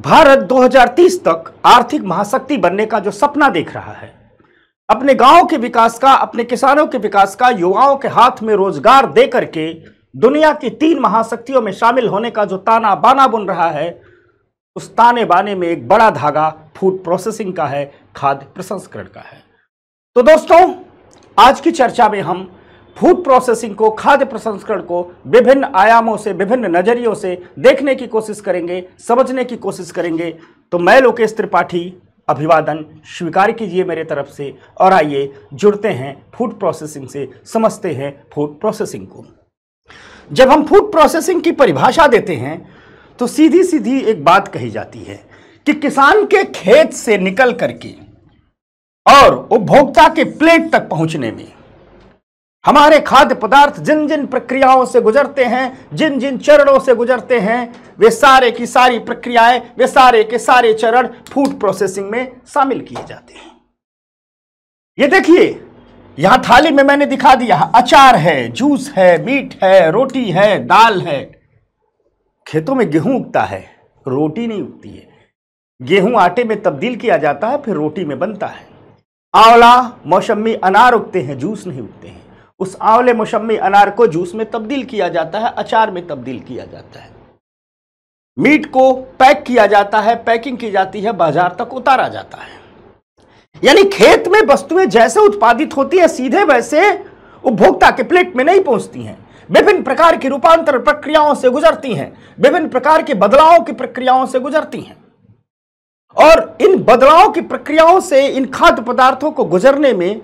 भारत 2030 तक आर्थिक महाशक्ति बनने का जो सपना देख रहा है अपने गांव के विकास का अपने किसानों के विकास का युवाओं के हाथ में रोजगार दे करके दुनिया की तीन महाशक्तियों में शामिल होने का जो ताना बाना बुन रहा है उस ताने बाने में एक बड़ा धागा फूड प्रोसेसिंग का है खाद्य प्रसंस्करण का है तो दोस्तों आज की चर्चा में हम फूड प्रोसेसिंग को खाद्य प्रसंस्करण को विभिन्न आयामों से विभिन्न नज़रियों से देखने की कोशिश करेंगे समझने की कोशिश करेंगे तो मैं लोकेश त्रिपाठी अभिवादन स्वीकार कीजिए मेरे तरफ से और आइए जुड़ते हैं फूड प्रोसेसिंग से समझते हैं फूड प्रोसेसिंग को जब हम फूड प्रोसेसिंग की परिभाषा देते हैं तो सीधी सीधी एक बात कही जाती है कि किसान के खेत से निकल करके और उपभोक्ता के प्लेट तक पहुंचने में हमारे खाद्य पदार्थ जिन जिन प्रक्रियाओं से गुजरते हैं जिन जिन चरणों से गुजरते हैं वे सारे की सारी प्रक्रियाएं वे सारे के सारे चरण फूड प्रोसेसिंग में शामिल किए जाते हैं ये देखिए यहां थाली में मैंने दिखा दिया अचार है जूस है मीट है रोटी है दाल है खेतों में गेहूं उगता है रोटी नहीं उगती है गेहूं आटे में तब्दील किया जाता है फिर रोटी में बनता है आंवला मौसमी अनार उगते हैं जूस नहीं उगते हैं उस आंवले मौसमी अनार को जूस में तब्दील किया जाता है अचार में तब्दील किया जाता है मीट को पैक किया जाता है पैकिंग की जाती है बाजार तक उतारा जाता है यानी खेत में वस्तुएं जैसे उत्पादित होती है सीधे वैसे उपभोक्ता के प्लेट में नहीं पहुंचती हैं विभिन्न प्रकार की रूपांतर प्रक्रियाओं से गुजरती हैं विभिन्न प्रकार के बदलाव की प्रक्रियाओं से गुजरती हैं और इन बदलाव की प्रक्रियाओं से इन खाद्य पदार्थों को गुजरने में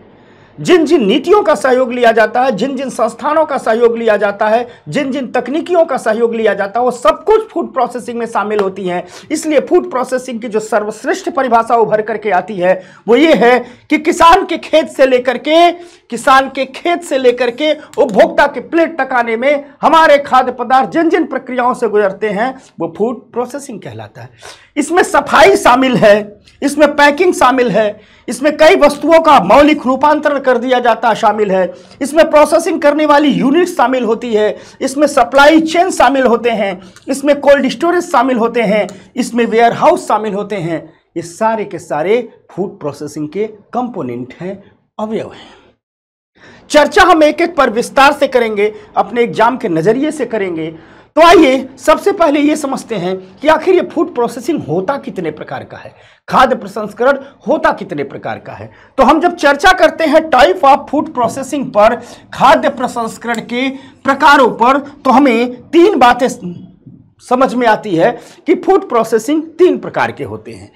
जिन जिन नीतियों का सहयोग लिया जाता है जिन जिन संस्थानों का सहयोग लिया जाता है जिन जिन तकनीकियों का सहयोग लिया जाता है वो सब कुछ फूड प्रोसेसिंग में शामिल होती हैं इसलिए फूड प्रोसेसिंग की जो सर्वश्रेष्ठ परिभाषा उभर करके आती है वो ये है कि किसान के खेत से लेकर के किसान के खेत से लेकर के उपभोक्ता के प्लेट तक आने में हमारे खाद्य पदार्थ जिन जिन प्रक्रियाओं से गुजरते हैं वो फूड प्रोसेसिंग कहलाता है इसमें सफाई शामिल है इसमें पैकिंग शामिल है इसमें कई वस्तुओं का मौलिक रूपांतरण कर दिया जाता शामिल है इसमें प्रोसेसिंग करने वाली यूनिट शामिल होती है इसमें सप्लाई चेन शामिल होते हैं इसमें कोल्ड स्टोरेज शामिल होते हैं इसमें वेयर हाउस शामिल होते हैं ये सारे के सारे फूड प्रोसेसिंग के कंपोनेंट हैं अवयव हैं चर्चा हम एक एक पर विस्तार से करेंगे अपने एग्जाम के नज़रिए से करेंगे तो आइए सबसे पहले ये समझते हैं कि आखिर ये फूड प्रोसेसिंग होता कितने प्रकार का है खाद्य प्रसंस्करण होता कितने प्रकार का है तो हम जब चर्चा करते हैं टाइप ऑफ फूड प्रोसेसिंग पर खाद्य प्रसंस्करण के प्रकारों पर तो हमें तीन बातें समझ में आती है कि फूड प्रोसेसिंग तीन प्रकार के होते हैं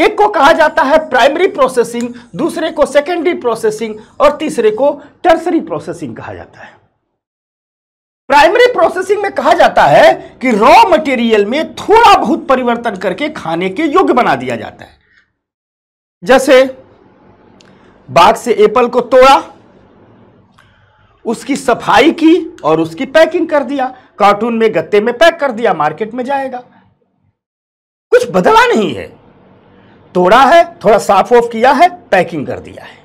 एक को कहा जाता है प्राइमरी प्रोसेसिंग दूसरे को सेकेंडरी प्रोसेसिंग और तीसरे को टर्सरी प्रोसेसिंग कहा जाता है प्राइमरी प्रोसेसिंग में कहा जाता है कि रॉ मटेरियल में थोड़ा बहुत परिवर्तन करके खाने के योग्य बना दिया जाता है जैसे बाग से एप्पल को तोड़ा उसकी सफाई की और उसकी पैकिंग कर दिया कार्टून में गत्ते में पैक कर दिया मार्केट में जाएगा कुछ बदला नहीं है तोड़ा है थोड़ा साफ ऑफ किया है पैकिंग कर दिया है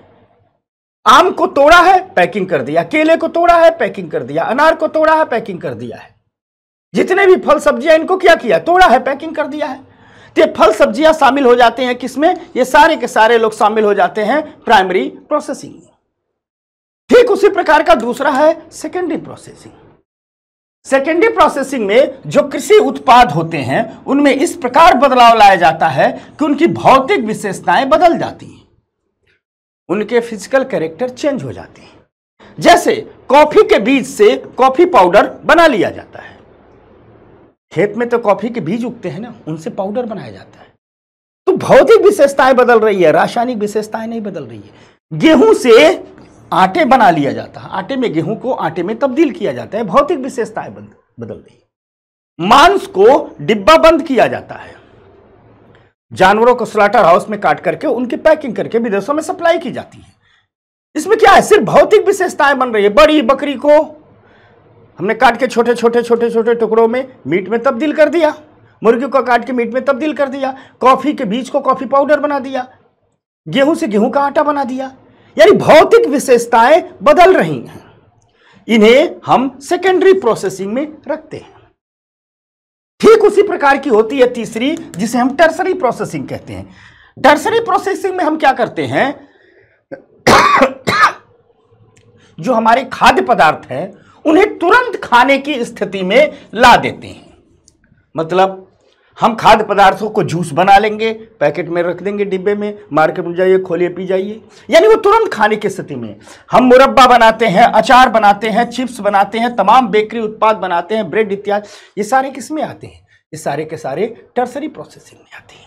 आम को तोड़ा है पैकिंग कर दिया केले को तोड़ा है पैकिंग कर दिया अनार को तोड़ा है पैकिंग कर दिया है जितने भी फल सब्जियां इनको क्या किया तोड़ा है पैकिंग कर दिया है तो फल सब्जियां शामिल हो जाते हैं किसमें ये सारे के सारे लोग शामिल हो जाते हैं प्राइमरी प्रोसेसिंग ठीक उसी प्रकार का दूसरा है सेकेंडरी प्रोसेसिंग सेकेंडरी प्रोसेसिंग में जो कृषि उत्पाद होते हैं उनमें इस प्रकार बदलाव लाया जाता है कि उनकी भौतिक विशेषताएं बदल जाती हैं उनके फिजिकल कैरेक्टर चेंज हो जाते हैं जैसे कॉफी के बीज से कॉफी पाउडर बना लिया जाता है खेत में तो कॉफी के बीज उगते हैं ना उनसे पाउडर बनाया जाता है तो भौतिक विशेषताएं बदल रही है रासायनिक विशेषताएं नहीं बदल रही है गेहूं से आटे बना लिया जाता है आटे में गेहूं को आटे में तब्दील किया जाता है भौतिक विशेषताएं बदल गई मांस को डिब्बा बंद किया जाता है जानवरों को स्लाटर हाउस में काट करके उनकी पैकिंग करके विदेशों में सप्लाई की जाती है इसमें क्या है सिर्फ भौतिक विशेषताएं बन रही है बड़ी बकरी को हमने काट के छोटे छोटे छोटे छोटे टुकड़ों में मीट में तब्दील कर दिया मुर्गी को काट के मीट में तब्दील कर दिया कॉफ़ी के बीज को कॉफ़ी पाउडर बना दिया गेहूं से गेहूं का आटा बना दिया यानी भौतिक विशेषताएं बदल रही हैं इन्हें हम सेकेंडरी प्रोसेसिंग में रखते हैं ठीक उसी प्रकार की होती है तीसरी जिसे हम टर्सरी प्रोसेसिंग कहते हैं टर्सरी प्रोसेसिंग में हम क्या करते हैं जो हमारे खाद्य पदार्थ हैं उन्हें तुरंत खाने की स्थिति में ला देते हैं मतलब हम खाद्य पदार्थों को जूस बना लेंगे पैकेट में रख देंगे डिब्बे में मार्केट में जाइए खोलिए पी जाइए यानी वो तुरंत खाने की स्थिति में हम मुरब्बा बनाते हैं अचार बनाते हैं चिप्स बनाते हैं तमाम बेकरी उत्पाद बनाते हैं ब्रेड इत्यादि ये सारे किस में आते हैं ये सारे के सारे टर्सरी प्रोसेसिंग में आते हैं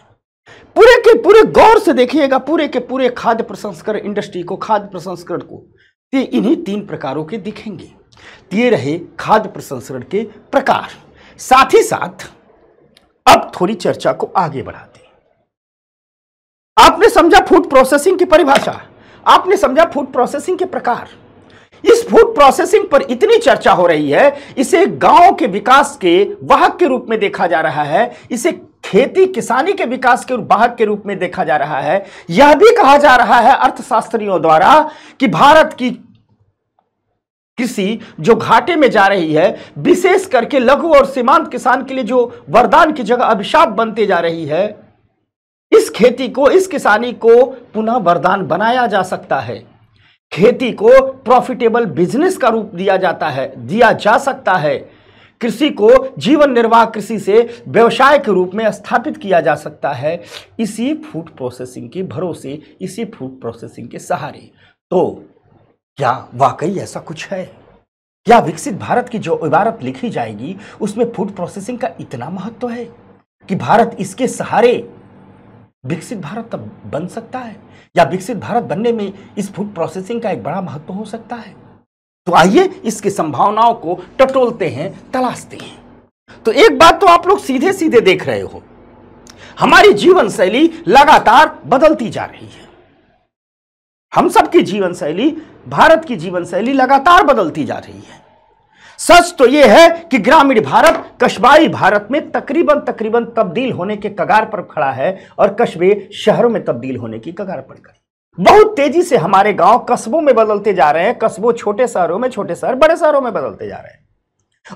पूरे के पूरे गौर से देखिएगा पूरे के पूरे खाद्य प्रसंस्करण इंडस्ट्री को खाद्य प्रसंस्करण को ये इन्हीं तीन प्रकारों के दिखेंगे ये रहे खाद्य प्रसंस्करण के प्रकार साथ ही साथ अब थोड़ी चर्चा को आगे बढ़ाते आपने समझा फूड प्रोसेसिंग की परिभाषा आपने समझा फूड प्रोसेसिंग के प्रकार इस फूड प्रोसेसिंग पर इतनी चर्चा हो रही है इसे गांव के विकास के वाहक के रूप में देखा जा रहा है इसे खेती किसानी के विकास के वाहक के रूप में देखा जा रहा है यह भी कहा जा रहा है अर्थशास्त्रियों द्वारा कि भारत की कृषि जो घाटे में जा रही है विशेष करके लघु और सीमांत किसान के लिए जो वरदान की जगह अभिशाप बनते जा रही है इस खेती को इस किसानी को पुनः वरदान बनाया जा सकता है खेती को प्रॉफिटेबल बिजनेस का रूप दिया जाता है दिया जा सकता है कृषि को जीवन निर्वाह कृषि से व्यवसाय के रूप में स्थापित किया जा सकता है इसी फूड प्रोसेसिंग के भरोसे इसी फूड प्रोसेसिंग के सहारे तो क्या वाकई ऐसा कुछ है क्या विकसित भारत की जो इबारत लिखी जाएगी उसमें फूड प्रोसेसिंग का इतना महत्व है कि भारत इसके सहारे विकसित भारत तब बन सकता है या विकसित भारत बनने में इस फूड प्रोसेसिंग का एक बड़ा महत्व हो सकता है तो आइए इसकी संभावनाओं को टटोलते हैं तलाशते हैं तो एक बात तो आप लोग सीधे सीधे देख रहे हो हमारी जीवन शैली लगातार बदलती जा रही है हम सबकी जीवन शैली भारत की जीवन शैली लगातार बदलती जा रही है सच तो यह है कि ग्रामीण भारत कस्बाई भारत में तकरीबन तकरीबन तब्दील होने के कगार पर खड़ा है और कस्बे शहरों में तब्दील होने की कगार पर खड़ी बहुत तेजी से हमारे गांव कस्बों में बदलते जा रहे हैं कस्बों छोटे शहरों में छोटे शहर बड़े शहरों में बदलते जा रहे हैं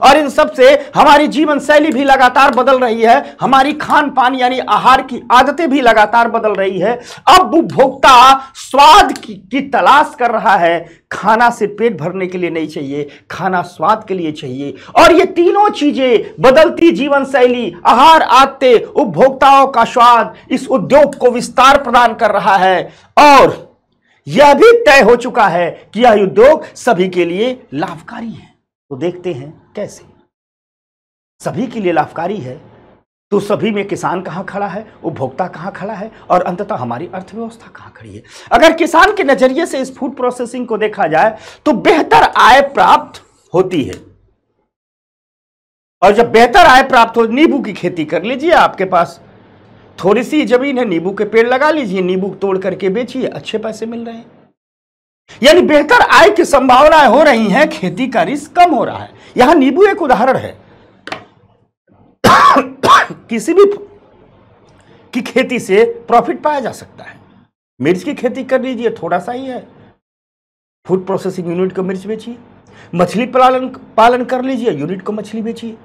और इन सब से हमारी जीवन शैली भी लगातार बदल रही है हमारी खान पान यानी आहार की आदतें भी लगातार बदल रही है अब उपभोक्ता स्वाद की, की तलाश कर रहा है खाना से पेट भरने के लिए नहीं चाहिए खाना स्वाद के लिए चाहिए और ये तीनों चीजें बदलती जीवन शैली आहार आदते उपभोक्ताओं का स्वाद इस उद्योग को विस्तार प्रदान कर रहा है और यह भी तय हो चुका है कि यह उद्योग सभी के लिए लाभकारी है तो देखते हैं कैसे सभी के लिए लाभकारी है तो सभी में किसान कहाँ खड़ा है उपभोक्ता कहाँ खड़ा है और अंततः हमारी अर्थव्यवस्था कहाँ खड़ी है अगर किसान के नजरिए से इस फूड प्रोसेसिंग को देखा जाए तो बेहतर आय प्राप्त होती है और जब बेहतर आय प्राप्त हो नींबू की खेती कर लीजिए आपके पास थोड़ी सी जमीन है नींबू के पेड़ लगा लीजिए नींबू तोड़ करके बेचिए अच्छे पैसे मिल रहे हैं यानी बेहतर आय की संभावनाएं हो रही हैं खेती का रिस्क कम हो रहा है यहां नींबू एक उदाहरण है किसी भी की खेती से प्रॉफिट पाया जा सकता है मिर्च की खेती कर लीजिए थोड़ा सा ही है फूड प्रोसेसिंग यूनिट को मिर्च बेचिए मछली पालन पालन कर लीजिए यूनिट को मछली बेचिए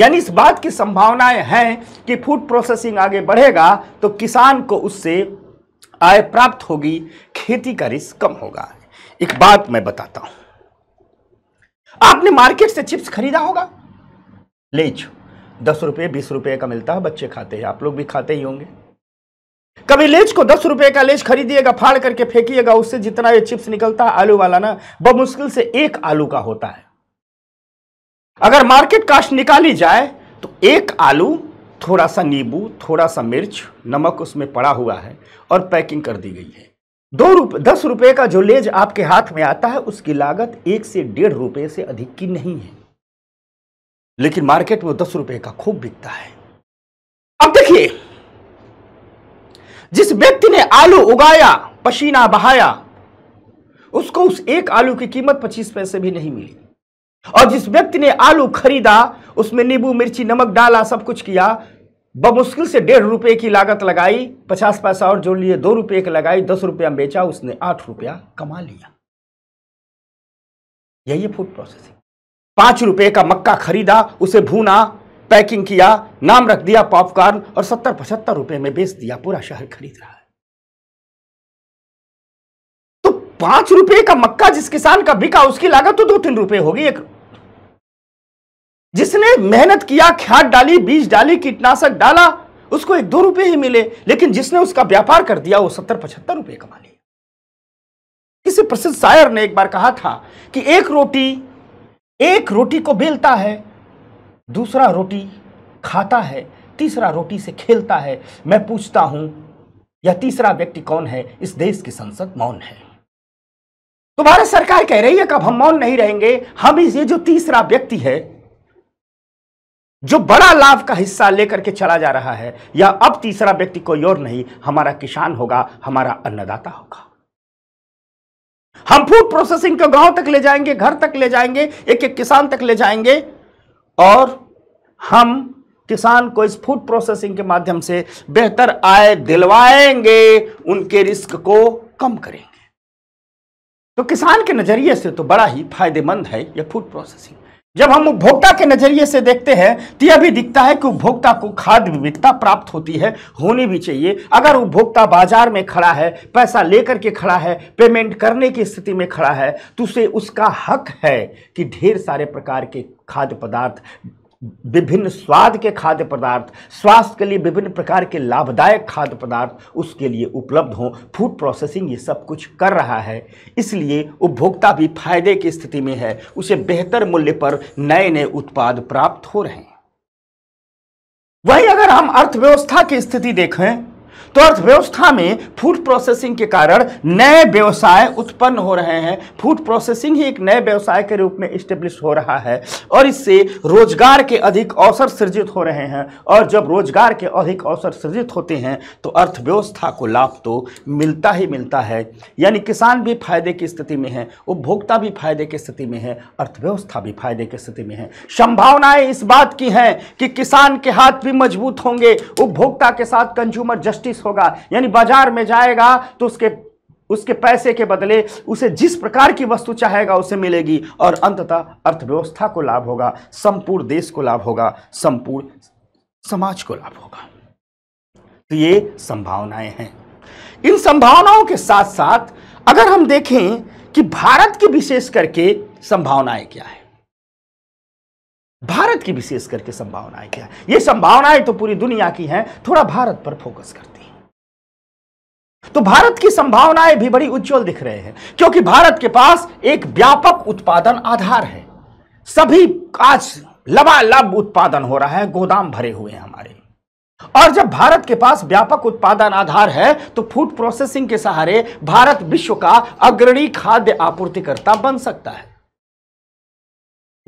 यानी इस बात की संभावनाएं हैं कि फूड प्रोसेसिंग आगे बढ़ेगा तो किसान को उससे आय प्राप्त होगी खेती का रिस्क कम होगा एक बात मैं बताता हूं आपने मार्केट से चिप्स खरीदा होगा ले छो दस रुपये बीस रुपये का मिलता है बच्चे खाते हैं आप लोग भी खाते ही होंगे कभी लेज को दस रुपए का लेज खरीदिएगा फाड़ करके फेंकिएगा उससे जितना ये चिप्स निकलता है आलू वाला ना मुश्किल से एक आलू का होता है अगर मार्केट कास्ट निकाली जाए तो एक आलू थोड़ा सा नींबू थोड़ा सा मिर्च नमक उसमें पड़ा हुआ है और पैकिंग कर दी गई है दो रुपये दस रुपये का जो लेज आपके हाथ में आता है उसकी लागत एक से डेढ़ रुपये से अधिक की नहीं है लेकिन मार्केट में दस रुपये का खूब बिकता है अब देखिए जिस व्यक्ति ने आलू उगाया पसीना बहाया उसको उस एक आलू की कीमत पच्चीस पैसे भी नहीं मिली और जिस व्यक्ति ने आलू खरीदा उसमें नींबू मिर्ची नमक डाला सब कुछ किया बमुश्किल से डेढ़ रुपए की लागत लगाई पचास पैसा और जोड़ लिए दो रुपए की लगाई दस रुपया बेचा उसने आठ रुपया कमा लिया यही है फूड प्रोसेसिंग पांच रुपए का मक्का खरीदा उसे भूना पैकिंग किया नाम रख दिया पॉपकॉर्न और सत्तर पचहत्तर रुपए में बेच दिया पूरा शहर खरीद रहा पांच रुपए का मक्का जिस किसान का बिका उसकी लागत तो दो तीन रुपए होगी एक जिसने मेहनत किया खाद डाली बीज डाली कीटनाशक डाला उसको एक दो रुपए ही मिले लेकिन जिसने उसका व्यापार कर दिया वो सत्तर पचहत्तर रुपए कमा लिया किसी प्रसिद्ध शायर ने एक बार कहा था कि एक रोटी एक रोटी को बेलता है दूसरा रोटी खाता है तीसरा रोटी से खेलता है मैं पूछता हूं यह तीसरा व्यक्ति कौन है इस देश की संसद मौन है तो भारत सरकार कह रही है कब हम मौन नहीं रहेंगे हम ये जो तीसरा व्यक्ति है जो बड़ा लाभ का हिस्सा लेकर के चला जा रहा है या अब तीसरा व्यक्ति कोई और नहीं हमारा किसान होगा हमारा अन्नदाता होगा हम फूड प्रोसेसिंग को गांव तक ले जाएंगे घर तक ले जाएंगे एक एक किसान तक ले जाएंगे और हम किसान को इस फूड प्रोसेसिंग के माध्यम से बेहतर आय दिलवाएंगे उनके रिस्क को कम करेंगे तो किसान के नज़रिए से तो बड़ा ही फायदेमंद है यह फूड प्रोसेसिंग जब हम उपभोक्ता के नज़रिए से देखते हैं तो यह भी दिखता है कि उपभोक्ता को खाद्य विविधता प्राप्त होती है होनी भी चाहिए अगर उपभोक्ता बाजार में खड़ा है पैसा लेकर के खड़ा है पेमेंट करने की स्थिति में खड़ा है तो उसे उसका हक है कि ढेर सारे प्रकार के खाद्य पदार्थ विभिन्न स्वाद के खाद्य पदार्थ स्वास्थ्य के लिए विभिन्न प्रकार के लाभदायक खाद्य पदार्थ उसके लिए उपलब्ध हों फूड प्रोसेसिंग ये सब कुछ कर रहा है इसलिए उपभोक्ता भी फायदे की स्थिति में है उसे बेहतर मूल्य पर नए नए उत्पाद प्राप्त हो रहे हैं वही अगर हम अर्थव्यवस्था की स्थिति देखें तो अर्थव्यवस्था में फूड प्रोसेसिंग के कारण नए व्यवसाय उत्पन्न हो रहे हैं फूड प्रोसेसिंग ही एक नए व्यवसाय के रूप में स्टेब्लिश हो रहा है और इससे रोजगार के अधिक अवसर सृजित हो रहे हैं और जब रोजगार के अधिक अवसर सृजित होते हैं तो अर्थव्यवस्था को लाभ तो मिलता ही मिलता है यानी किसान भी फायदे की स्थिति में है उपभोक्ता भी फायदे की स्थिति में है अर्थव्यवस्था भी फायदे की स्थिति में है संभावनाएं इस बात की हैं कि किसान के हाथ भी मजबूत होंगे उपभोक्ता के साथ कंज्यूमर जस्टिस रिलीज होगा यानी बाजार में जाएगा तो उसके उसके पैसे के बदले उसे जिस प्रकार की वस्तु चाहेगा उसे मिलेगी और अंततः अर्थव्यवस्था को लाभ होगा संपूर्ण देश को लाभ होगा संपूर्ण समाज को लाभ होगा तो ये संभावनाएं हैं इन संभावनाओं के साथ साथ अगर हम देखें कि भारत की विशेष करके संभावनाएं क्या है भारत की विशेष करके संभावनाएं क्या है ये संभावनाएं तो पूरी दुनिया की हैं थोड़ा भारत पर फोकस करते तो भारत की संभावनाएं भी बड़ी उज्जवल दिख रहे हैं क्योंकि भारत के पास एक व्यापक उत्पादन आधार है सभी आज लबालब उत्पादन हो रहा है गोदाम भरे हुए हैं हमारे और जब भारत के पास व्यापक उत्पादन आधार है तो फूड प्रोसेसिंग के सहारे भारत विश्व का अग्रणी खाद्य आपूर्तिकर्ता बन सकता है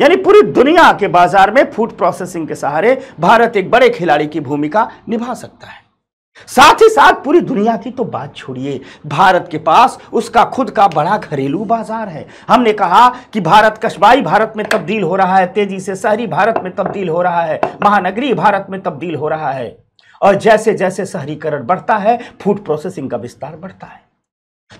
यानी पूरी दुनिया के बाजार में फूड प्रोसेसिंग के सहारे भारत एक बड़े खिलाड़ी की भूमिका निभा सकता है साथ ही साथ पूरी दुनिया की तो बात छोड़िए भारत के पास उसका खुद का बड़ा घरेलू बाजार है हमने कहा कि भारत कस्बाई भारत में तब्दील हो रहा है तेजी से शहरी भारत में तब्दील हो रहा है महानगरीय भारत में तब्दील हो रहा है और जैसे जैसे शहरीकरण बढ़ता है फूड प्रोसेसिंग का विस्तार बढ़ता है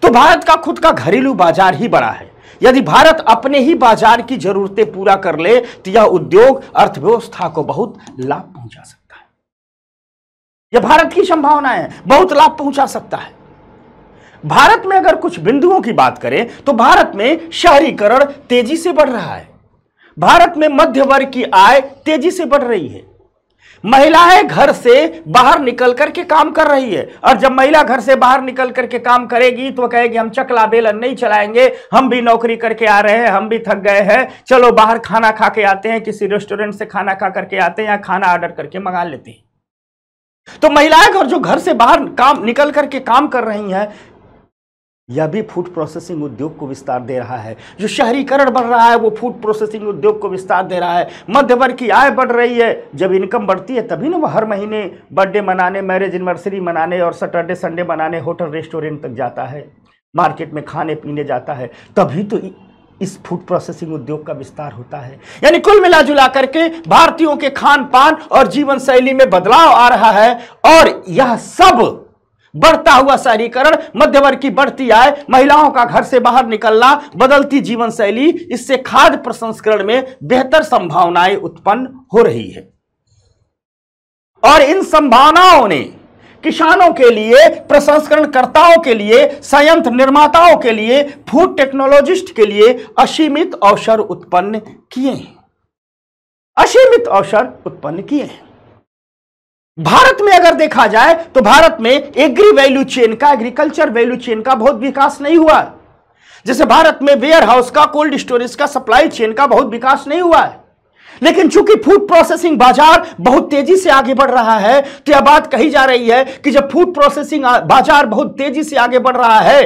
तो भारत का खुद का घरेलू बाजार ही बड़ा है यदि भारत अपने ही बाजार की जरूरतें पूरा कर ले तो यह उद्योग अर्थव्यवस्था को बहुत लाभ पहुंचा सकता यह भारत की संभावना है बहुत लाभ पहुंचा सकता है भारत में अगर कुछ बिंदुओं की बात करें तो भारत में शहरीकरण तेजी से बढ़ रहा है भारत में मध्य वर्ग की आय तेजी से बढ़ रही है महिलाएं घर से बाहर निकल करके काम कर रही है और जब महिला घर से बाहर निकल करके काम करेगी तो कहेगी हम चकला बेलन नहीं चलाएंगे हम भी नौकरी करके आ रहे हैं हम भी थक गए हैं चलो बाहर खाना खा के आते हैं किसी रेस्टोरेंट से खाना खा करके आते हैं या खाना ऑर्डर करके मंगा लेते हैं तो महिलाएं अगर जो घर से बाहर काम निकल करके काम कर रही हैं यह भी फूड प्रोसेसिंग उद्योग को विस्तार दे रहा है जो शहरीकरण बढ़ रहा है वो फूड प्रोसेसिंग उद्योग को विस्तार दे रहा है मध्य वर्ग की आय बढ़ रही है जब इनकम बढ़ती है तभी ना वो हर महीने बर्थडे मनाने मैरिज एनिवर्सरी मनाने और सैटरडे संडे मनाने होटल रेस्टोरेंट तक जाता है मार्केट में खाने पीने जाता है तभी तो इस फूड प्रोसेसिंग उद्योग का विस्तार होता है यानी कुल मिला जुला करके भारतीयों के खान पान और जीवन शैली में बदलाव आ रहा है और यह सब बढ़ता हुआ शहरीकरण मध्यवर्ग की बढ़ती आय महिलाओं का घर से बाहर निकलना बदलती जीवन शैली इससे खाद्य प्रसंस्करण में बेहतर संभावनाएं उत्पन्न हो रही है और इन संभावनाओं ने किसानों के लिए प्रसंस्करणकर्ताओं के लिए संयंत्र निर्माताओं के लिए फूड टेक्नोलॉजिस्ट के लिए असीमित अवसर उत्पन्न किए हैं असीमित अवसर उत्पन्न किए हैं भारत में अगर देखा जाए तो भारत में एग्री वैल्यू चेन का एग्रीकल्चर वैल्यू चेन का बहुत विकास नहीं हुआ जैसे भारत में वेयर हाउस का कोल्ड स्टोरेज का सप्लाई चेन का बहुत विकास नहीं हुआ है लेकिन चूंकि फूड प्रोसेसिंग बाजार बहुत तेजी से आगे बढ़ रहा है तो यह बात कही जा रही है कि जब फूड प्रोसेसिंग बाजार बहुत तेजी से आगे बढ़ रहा है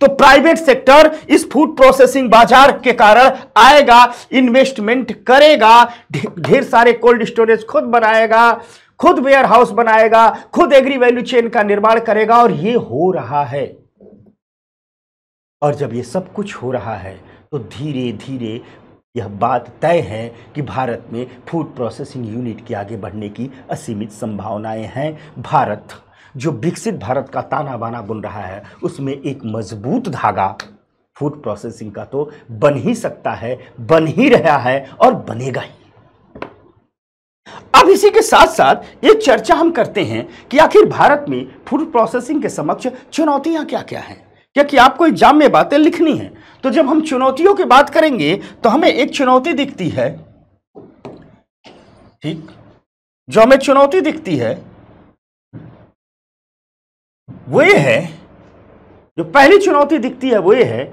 तो प्राइवेट सेक्टर इस फूड प्रोसेसिंग बाजार के कारण आएगा इन्वेस्टमेंट करेगा ढेर सारे कोल्ड स्टोरेज खुद बनाएगा खुद वेयर हाउस बनाएगा खुद एग्री वैल्यू चेन का निर्माण करेगा और ये हो रहा है और जब ये सब कुछ हो रहा है तो धीरे धीरे यह बात तय है कि भारत में फूड प्रोसेसिंग यूनिट के आगे बढ़ने की असीमित संभावनाएं हैं भारत जो विकसित भारत का ताना बाना बुन रहा है उसमें एक मजबूत धागा फूड प्रोसेसिंग का तो बन ही सकता है बन ही रहा है और बनेगा ही अब इसी के साथ साथ एक चर्चा हम करते हैं कि आखिर भारत में फूड प्रोसेसिंग के समक्ष चुनौतियां क्या क्या हैं क्योंकि आपको एग्जाम में बातें लिखनी है तो जब हम चुनौतियों की बात करेंगे तो हमें एक चुनौती दिखती है ठीक जो हमें चुनौती दिखती है वो ये है जो पहली चुनौती दिखती है वो ये है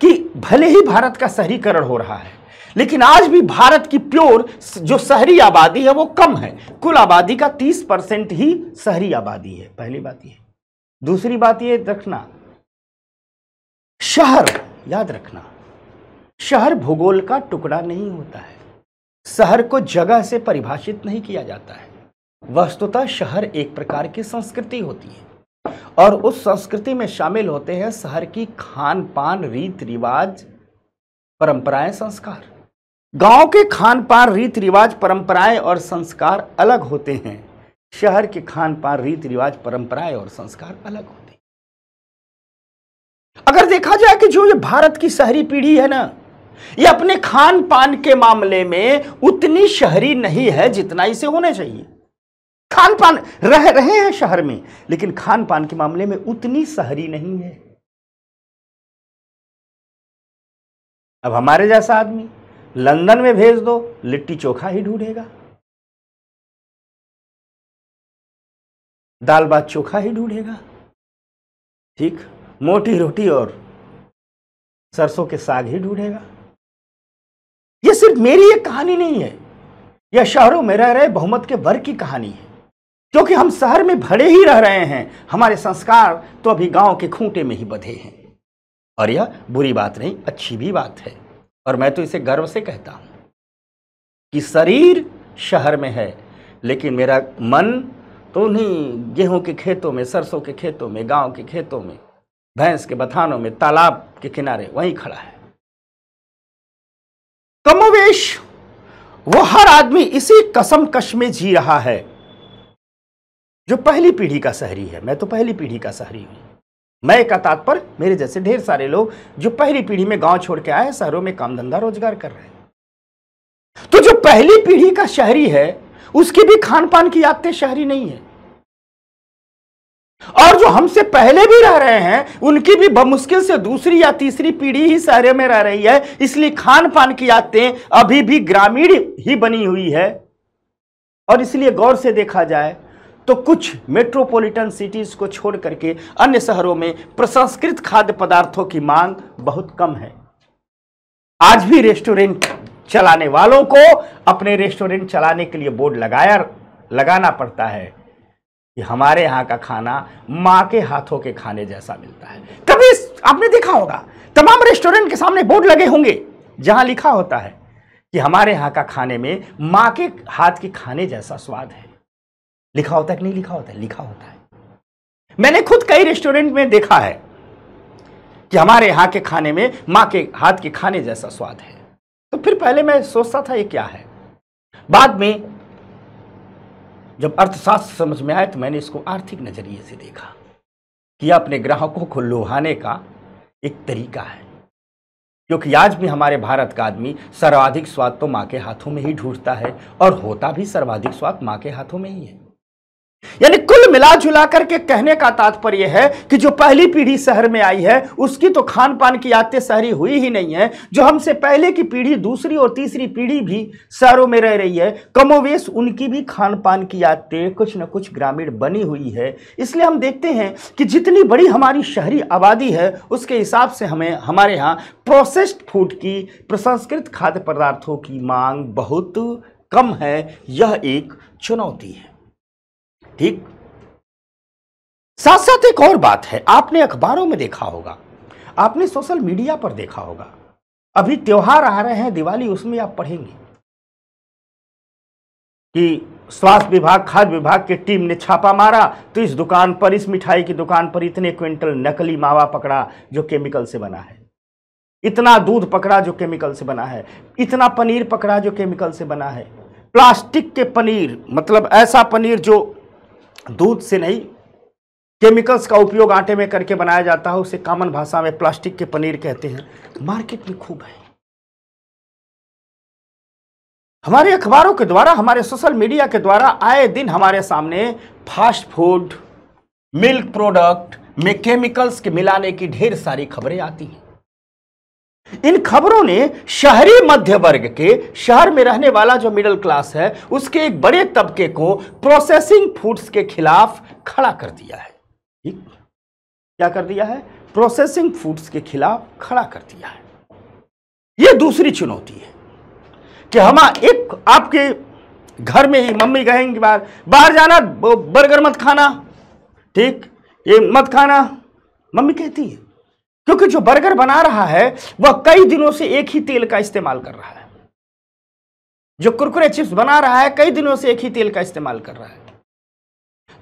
कि भले ही भारत का शहरीकरण हो रहा है लेकिन आज भी भारत की प्योर जो शहरी आबादी है वो कम है कुल आबादी का 30 परसेंट ही शहरी आबादी है पहली बात ये दूसरी बात ये रखना शहर याद रखना शहर भूगोल का टुकड़ा नहीं होता है शहर को जगह से परिभाषित नहीं किया जाता है वस्तुतः शहर एक प्रकार की संस्कृति होती है और उस संस्कृति में शामिल होते हैं शहर की खान पान रीत रिवाज परंपराएं संस्कार गांव के खान पान रीत रिवाज परंपराएं और संस्कार अलग होते हैं शहर के खान पान रीत रिवाज परंपराएं और संस्कार अलग होते हैं अगर देखा जाए कि जो ये भारत की शहरी पीढ़ी है ना ये अपने खान पान के मामले में उतनी शहरी नहीं है जितना इसे होने चाहिए खान पान रह रहे हैं शहर में लेकिन खान पान के मामले में उतनी शहरी नहीं है अब हमारे जैसा आदमी लंदन में भेज दो लिट्टी चोखा ही ढूंढेगा दाल भात चोखा ही ढूंढेगा ठीक मोटी रोटी और सरसों के साग ही ढूंढेगा ये सिर्फ मेरी ये कहानी नहीं है यह शहरों में रह रहे बहुमत के वर्ग की कहानी है क्योंकि हम शहर में भड़े ही रह रहे हैं हमारे संस्कार तो अभी गांव के खूंटे में ही बधे हैं और यह बुरी बात नहीं अच्छी भी बात है और मैं तो इसे गर्व से कहता हूं कि शरीर शहर में है लेकिन मेरा मन तो उन्हीं गेहूं के खेतों में सरसों के खेतों में गांव के खेतों में भैंस के बथानों में तालाब के किनारे वहीं खड़ा है कमोवेश वो हर आदमी इसी कसम कश में जी रहा है जो पहली पीढ़ी का शहरी है मैं तो पहली पीढ़ी का शहरी हूं मैं का तात्पर्य मेरे जैसे ढेर सारे लोग जो पहली पीढ़ी में गांव छोड़ के आए शहरों में काम धंधा रोजगार कर रहे हैं तो जो पहली पीढ़ी का शहरी है उसकी भी खान पान की आदतें शहरी नहीं है और जो हमसे पहले भी रह रहे हैं उनकी भी बमुश्किल से दूसरी या तीसरी पीढ़ी ही शहरे में रह रही है इसलिए खान पान की आदतें अभी भी ग्रामीण ही बनी हुई है और इसलिए गौर से देखा जाए तो कुछ मेट्रोपॉलिटन सिटीज़ को छोड़ करके अन्य शहरों में प्रसंस्कृत खाद्य पदार्थों की मांग बहुत कम है आज भी रेस्टोरेंट चलाने वालों को अपने रेस्टोरेंट चलाने के लिए बोर्ड लगाया लगाना पड़ता है कि हमारे यहाँ का खाना माँ के हाथों के खाने जैसा मिलता है कभी आपने देखा होगा तमाम रेस्टोरेंट के सामने बोर्ड लगे होंगे जहाँ लिखा होता है कि हमारे यहाँ का खाने में माँ के हाथ के खाने जैसा स्वाद है लिखा होता है कि नहीं लिखा होता है लिखा होता है मैंने खुद कई रेस्टोरेंट में देखा है कि हमारे यहाँ के खाने में माँ के हाथ के खाने जैसा स्वाद है तो फिर पहले मैं सोचता था ये क्या है बाद में जब अर्थशास्त्र समझ में आया तो मैंने इसको आर्थिक नज़रिए से देखा कि अपने ग्राहकों को लुभाने का एक तरीका है क्योंकि आज भी हमारे भारत का आदमी सर्वाधिक स्वाद तो माँ के हाथों में ही ढूंढता है और होता भी सर्वाधिक स्वाद माँ के हाथों में ही है यानी कुल मिला जुला करके कहने का तात्पर्य है कि जो पहली पीढ़ी शहर में आई है उसकी तो खान पान की आदतें शहरी हुई ही नहीं है जो हमसे पहले की पीढ़ी दूसरी और तीसरी पीढ़ी भी शहरों में रह रही है कमोवेश उनकी भी खान पान की आदतें कुछ न कुछ ग्रामीण बनी हुई है इसलिए हम देखते हैं कि जितनी बड़ी हमारी शहरी आबादी है उसके हिसाब से हमें हमारे यहाँ प्रोसेस्ड फूड की प्रसंस्कृत खाद्य पदार्थों की मांग बहुत कम है यह एक चुनौती है ठीक साथ साथ एक और बात है आपने अखबारों में देखा होगा आपने सोशल मीडिया पर देखा होगा अभी त्योहार आ रहे हैं दिवाली उसमें आप पढ़ेंगे कि स्वास्थ्य विभाग खाद्य विभाग की टीम ने छापा मारा तो इस दुकान पर इस मिठाई की दुकान पर इतने क्विंटल नकली मावा पकड़ा जो केमिकल से बना है इतना दूध पकड़ा जो केमिकल से बना है इतना पनीर पकड़ा जो केमिकल से बना है प्लास्टिक के पनीर मतलब ऐसा पनीर जो दूध से नहीं केमिकल्स का उपयोग आटे में करके बनाया जाता है उसे कॉमन भाषा में प्लास्टिक के पनीर कहते हैं मार्केट में खूब है हमारे अखबारों के द्वारा हमारे सोशल मीडिया के द्वारा आए दिन हमारे सामने फास्ट फूड मिल्क प्रोडक्ट में केमिकल्स के मिलाने की ढेर सारी खबरें आती हैं इन खबरों ने शहरी मध्य वर्ग के शहर में रहने वाला जो मिडिल क्लास है उसके एक बड़े तबके को प्रोसेसिंग फूड्स के खिलाफ खड़ा कर दिया है ठीक क्या कर दिया है प्रोसेसिंग फूड्स के खिलाफ खड़ा कर दिया है यह दूसरी चुनौती है कि हम एक आपके घर में ही मम्मी कहेंगे बाहर बाहर जाना बर्गर मत खाना ठीक ये मत खाना मम्मी कहती है क्योंकि जो बर्गर बना रहा है वह कई दिनों से एक ही तेल का इस्तेमाल कर रहा है जो कुरकुरे चिप्स बना रहा है कई दिनों से एक ही तेल का इस्तेमाल कर रहा है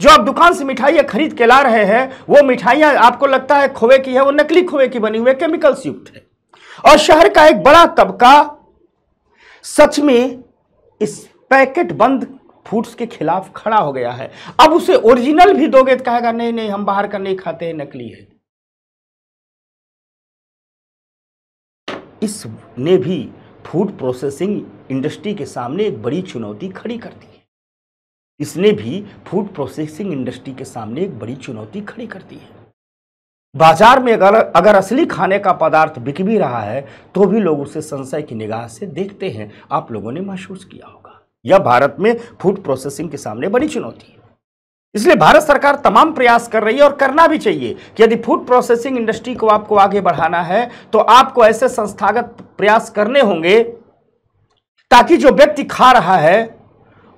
जो आप दुकान से मिठाइयां खरीद के ला रहे हैं वो मिठाइयां आपको लगता है खोए की है वो नकली खोए की बनी हुई केमिकल्स युक्त है और शहर का एक बड़ा तबका सच में इस पैकेट बंद फूड्स के खिलाफ खड़ा हो गया है अब उसे ओरिजिनल भी दोगे तो कहेगा नहीं नहीं हम बाहर का नहीं खाते हैं नकली है इसने भी फूड प्रोसेसिंग इंडस्ट्री के सामने एक बड़ी चुनौती खड़ी कर दी है इसने भी फूड प्रोसेसिंग इंडस्ट्री के सामने एक बड़ी चुनौती खड़ी कर दी है बाजार में अगर अगर असली खाने का पदार्थ बिक भी रहा है तो भी लोग उसे संशय की निगाह से देखते हैं आप लोगों ने महसूस किया होगा यह भारत में फूड प्रोसेसिंग के सामने बड़ी चुनौती है इसलिए भारत सरकार तमाम प्रयास कर रही है और करना भी चाहिए कि यदि फूड प्रोसेसिंग इंडस्ट्री को आपको आगे बढ़ाना है तो आपको ऐसे संस्थागत प्रयास करने होंगे ताकि जो व्यक्ति खा रहा है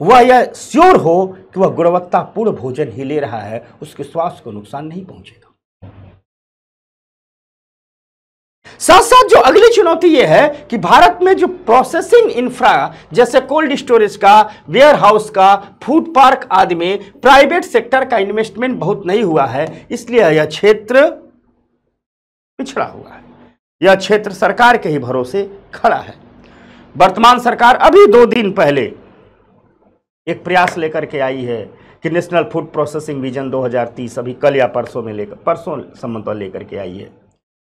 वह यह श्योर हो कि वह गुणवत्तापूर्ण भोजन ही ले रहा है उसके स्वास्थ्य को नुकसान नहीं पहुंचेगा साथ साथ जो अगली चुनौती ये है कि भारत में जो प्रोसेसिंग इंफ्रा जैसे कोल्ड स्टोरेज का वेयर हाउस का फूड पार्क आदि में प्राइवेट सेक्टर का इन्वेस्टमेंट बहुत नहीं हुआ है इसलिए यह क्षेत्र पिछड़ा हुआ है यह क्षेत्र सरकार के ही भरोसे खड़ा है वर्तमान सरकार अभी दो दिन पहले एक प्रयास लेकर के आई है कि नेशनल फूड प्रोसेसिंग विजन दो अभी कल या परसों में लेकर परसों संबंध लेकर के आई है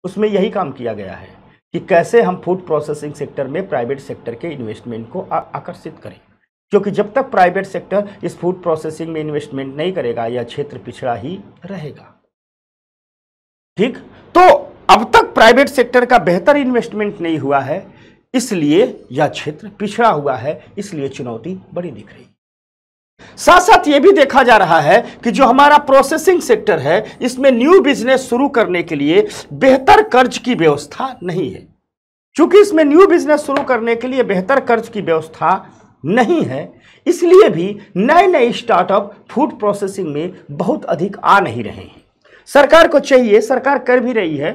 उसमें यही काम किया गया है कि कैसे हम फूड प्रोसेसिंग सेक्टर में प्राइवेट सेक्टर के इन्वेस्टमेंट को आकर्षित करें क्योंकि जब तक प्राइवेट सेक्टर इस फूड प्रोसेसिंग में इन्वेस्टमेंट नहीं करेगा यह क्षेत्र पिछड़ा ही रहेगा ठीक तो अब तक प्राइवेट सेक्टर का बेहतर इन्वेस्टमेंट नहीं हुआ है इसलिए यह क्षेत्र पिछड़ा हुआ है इसलिए चुनौती बड़ी दिख रही है साथ साथ ये भी देखा जा रहा है कि जो हमारा प्रोसेसिंग सेक्टर है इसमें न्यू बिजनेस शुरू करने के लिए बेहतर कर्ज की व्यवस्था नहीं है चूंकि इसमें न्यू बिजनेस शुरू करने के लिए बेहतर कर्ज की व्यवस्था नहीं है इसलिए भी नए नए स्टार्टअप फूड प्रोसेसिंग में बहुत अधिक आ नहीं रहे हैं सरकार को चाहिए सरकार कर भी रही है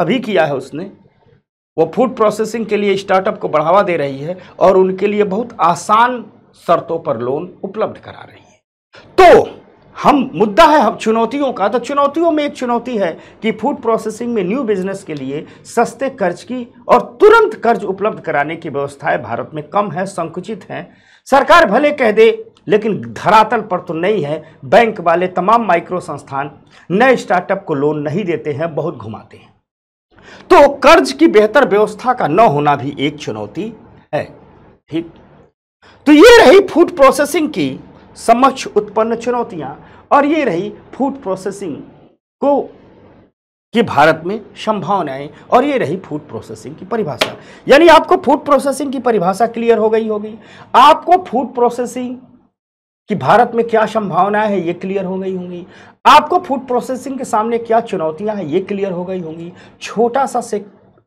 अभी किया है उसने वो फूड प्रोसेसिंग के लिए स्टार्टअप को बढ़ावा दे रही है और उनके लिए बहुत आसान शर्तों पर लोन उपलब्ध करा रही है तो हम मुद्दा है हम चुनौतियों का तो चुनौतियों में एक चुनौती है कि फूड प्रोसेसिंग में न्यू बिजनेस के लिए सस्ते कर्ज की और तुरंत कर्ज उपलब्ध कराने की व्यवस्थाएं भारत में कम है संकुचित हैं सरकार भले कह दे लेकिन धरातल पर तो नहीं है बैंक वाले तमाम माइक्रो संस्थान नए स्टार्टअप को लोन नहीं देते हैं बहुत घुमाते हैं तो कर्ज की बेहतर व्यवस्था का न होना भी एक चुनौती है ठीक तो ये रही फूड प्रोसेसिंग की समक्ष उत्पन्न चुनौतियां और ये रही फूड प्रोसेसिंग को कि भारत में संभावनाएं और ये रही फूड प्रोसेसिंग की परिभाषा यानी आपको फूड प्रोसेसिंग की परिभाषा क्लियर हो गई होगी आपको फूड प्रोसेसिंग कि भारत में क्या संभावनाएं है ये क्लियर हो गई होंगी आपको फूड प्रोसेसिंग के सामने क्या चुनौतियां हैं ये क्लियर हो गई होंगी छोटा सा से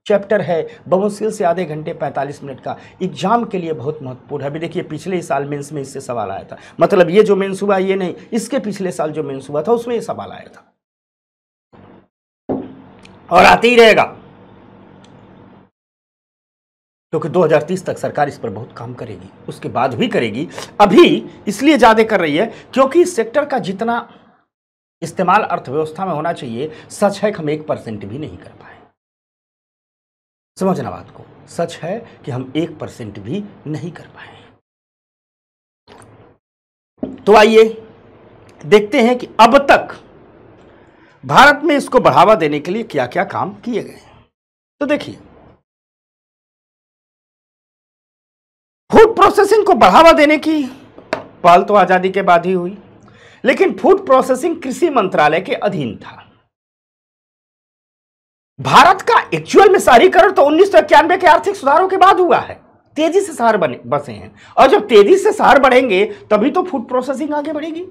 चैप्टर है बमुश्किल से आधे घंटे 45 मिनट का एग्जाम के लिए बहुत महत्वपूर्ण है अभी देखिए पिछले ही साल मेंस में इससे सवाल आया था मतलब ये जो मेंस हुआ ये नहीं इसके पिछले साल जो मेंस हुआ था उसमें ये सवाल आया था और आते ही रहेगा क्योंकि तो 2030 तक सरकार इस पर बहुत काम करेगी उसके बाद भी करेगी अभी इसलिए ज़्यादा कर रही है क्योंकि इस सेक्टर का जितना इस्तेमाल अर्थव्यवस्था में होना चाहिए सच है हम एक परसेंट भी नहीं कर पाए समझना बात को सच है कि हम एक परसेंट भी नहीं कर पाए तो आइए देखते हैं कि अब तक भारत में इसको बढ़ावा देने के लिए क्या क्या काम किए गए तो देखिए फूड प्रोसेसिंग को बढ़ावा देने की पहल तो आज़ादी के बाद ही हुई लेकिन फूड प्रोसेसिंग कृषि मंत्रालय के अधीन था भारत का एक्चुअल में शहरीकरण तो उन्नीस के आर्थिक सुधारों के बाद हुआ है तेजी से शहर बने बसे हैं और जब तेजी से शहर बढ़ेंगे तभी तो फूड प्रोसेसिंग आगे बढ़ेगी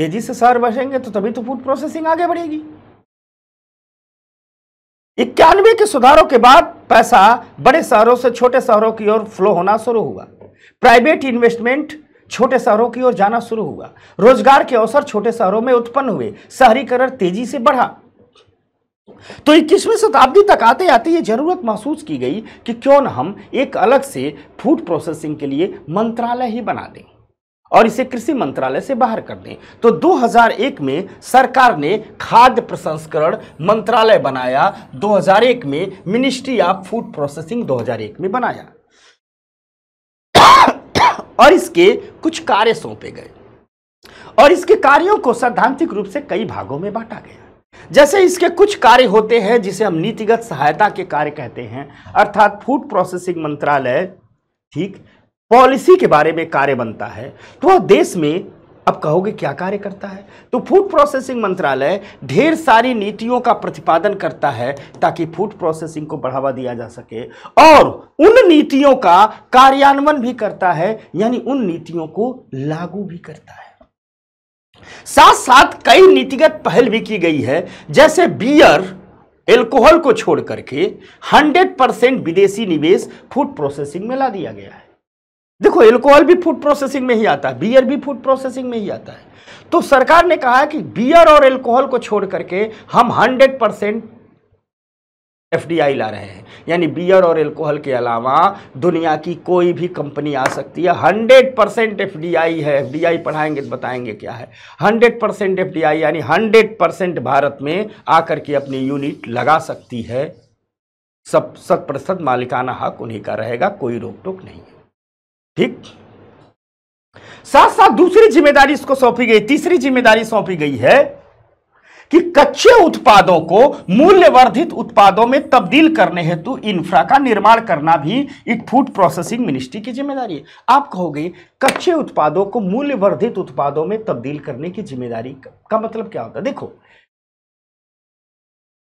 तेजी से शहर बसेंगे तो तभी तो फूड प्रोसेसिंग आगे बढ़ेगी इक्यानवे के सुधारों के बाद पैसा बड़े शहरों से छोटे शहरों की ओर फ्लो होना शुरू हुआ प्राइवेट इन्वेस्टमेंट छोटे शहरों की ओर जाना शुरू हुआ रोजगार के अवसर छोटे शहरों में उत्पन्न हुए शहरीकरण तेजी से बढ़ा तो इक्कीसवीं शताब्दी तक आते आते ये जरूरत महसूस की गई कि क्यों न हम एक अलग से फूड प्रोसेसिंग के लिए मंत्रालय ही बना दें और इसे कृषि मंत्रालय से बाहर कर दें तो 2001 में सरकार ने खाद्य प्रसंस्करण मंत्रालय बनाया 2001 में मिनिस्ट्री ऑफ फूड प्रोसेसिंग 2001 में बनाया और इसके कुछ कार्य सौंपे गए और इसके कार्यों को सैद्धांतिक रूप से कई भागों में बांटा गया जैसे इसके कुछ कार्य होते हैं जिसे हम नीतिगत सहायता के कार्य कहते हैं अर्थात फूड प्रोसेसिंग मंत्रालय ठीक पॉलिसी के बारे में कार्य बनता है तो वह देश में अब कहोगे क्या कार्य करता है तो फूड प्रोसेसिंग मंत्रालय ढेर सारी नीतियों का प्रतिपादन करता है ताकि फूड प्रोसेसिंग को बढ़ावा दिया जा सके और उन नीतियों का कार्यान्वयन भी करता है यानी उन नीतियों को लागू भी करता है साथ साथ कई नीतिगत पहल भी की गई है जैसे बियर एल्कोहल को छोड़ करके 100 परसेंट विदेशी निवेश फूड प्रोसेसिंग में ला दिया गया है देखो एल्कोहल भी फूड प्रोसेसिंग में ही आता है बियर भी फूड प्रोसेसिंग में ही आता है तो सरकार ने कहा है कि बियर और एल्कोहल को छोड़ करके हम 100 परसेंट एफ ला रहे हैं यानी बियर और एल्कोहल के अलावा दुनिया की कोई भी कंपनी आ सकती है 100 परसेंट एफ है एफ पढ़ाएंगे तो बताएंगे क्या है 100 परसेंट एफ यानी 100 परसेंट भारत में आकर के अपनी यूनिट लगा सकती है सब शत प्रतिशत मालिकाना हक उन्हीं का रहेगा कोई रोक टोक नहीं ठीक साथ साथ दूसरी जिम्मेदारी इसको सौंपी गई तीसरी जिम्मेदारी सौंपी गई है कि कच्चे उत्पादों को मूल्यवर्धित उत्पादों में तब्दील करने हेतु इंफ्रा का निर्माण करना भी एक फूड प्रोसेसिंग मिनिस्ट्री की जिम्मेदारी है आप कहोगे कच्चे उत्पादों को मूल्यवर्धित उत्पादों में तब्दील करने की जिम्मेदारी का मतलब क्या होता है देखो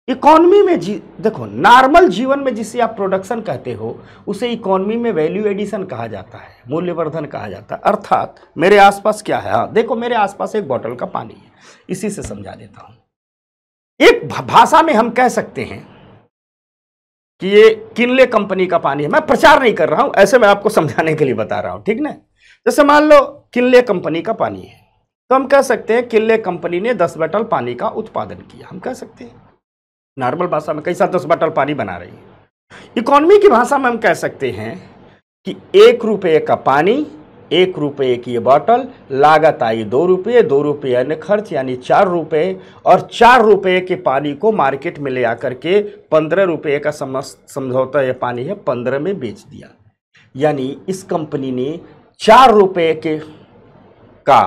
इकोनॉमी में जी देखो नॉर्मल जीवन में जिसे आप प्रोडक्शन कहते हो उसे इकोनॉमी में वैल्यू एडिशन कहा जाता है मूल्यवर्धन कहा जाता है अर्थात मेरे आसपास क्या है हाँ देखो मेरे आसपास एक बॉटल का पानी है इसी से समझा देता हूँ एक भाषा में हम कह सकते हैं कि ये किनले कंपनी का पानी है मैं प्रचार नहीं कर रहा हूं ऐसे मैं आपको समझाने के लिए बता रहा हूं ठीक ना जैसे मान लो किनले कंपनी का पानी है तो हम कह सकते हैं किनले कंपनी ने दस बटल पानी का उत्पादन किया हम कह सकते हैं नॉर्मल भाषा में कैसा दस बटल पानी बना रही है इकोनॉमी की भाषा में हम कह सकते हैं कि एक रुपये का पानी एक रुपये की ये बॉटल लागत आई दो रुपये दो रुपये अन्य खर्च यानी चार रुपये और चार रुपये के पानी को मार्केट में ले आकर के पंद्रह रुपये का समझौता यह पानी है पंद्रह में बेच दिया यानी इस कंपनी ने चार रुपये के का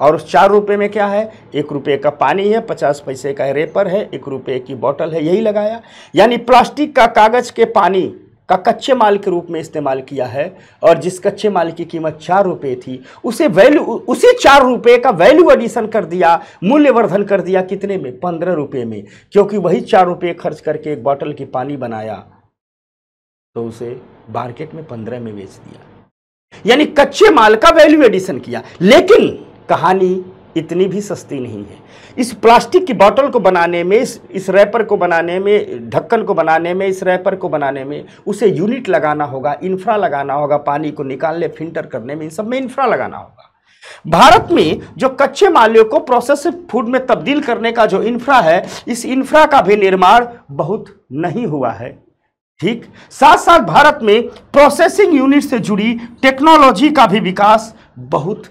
और उस चार रुपये में क्या है एक रुपये का पानी है पचास पैसे का रेपर है एक रुपये की बॉटल है यही लगाया यानी प्लास्टिक का कागज़ के पानी का कच्चे माल के रूप में इस्तेमाल किया है और जिस कच्चे माल की कीमत चार रुपये थी उसे वैल्यू उसी चार रुपये का वैल्यू एडिशन कर दिया मूल्यवर्धन कर दिया कितने में पंद्रह रुपये में क्योंकि वही चार रुपये खर्च करके एक बॉटल की पानी बनाया तो उसे मार्केट में पंद्रह में बेच दिया यानी कच्चे माल का वैल्यू एडिशन किया लेकिन कहानी इतनी भी सस्ती नहीं है इस प्लास्टिक की बॉटल को बनाने में इस इस रैपर को बनाने में ढक्कन को बनाने में इस रैपर को बनाने में उसे यूनिट लगाना होगा इंफ्रा लगाना होगा पानी को निकालने फिल्टर करने में इन सब में इंफ्रा लगाना होगा भारत में जो कच्चे मालियों को प्रोसेस फूड में तब्दील करने का जो इंफ्रा है इस इंफ्रा का भी निर्माण बहुत नहीं हुआ है ठीक साथ साथ भारत में प्रोसेसिंग यूनिट से जुड़ी टेक्नोलॉजी का भी विकास बहुत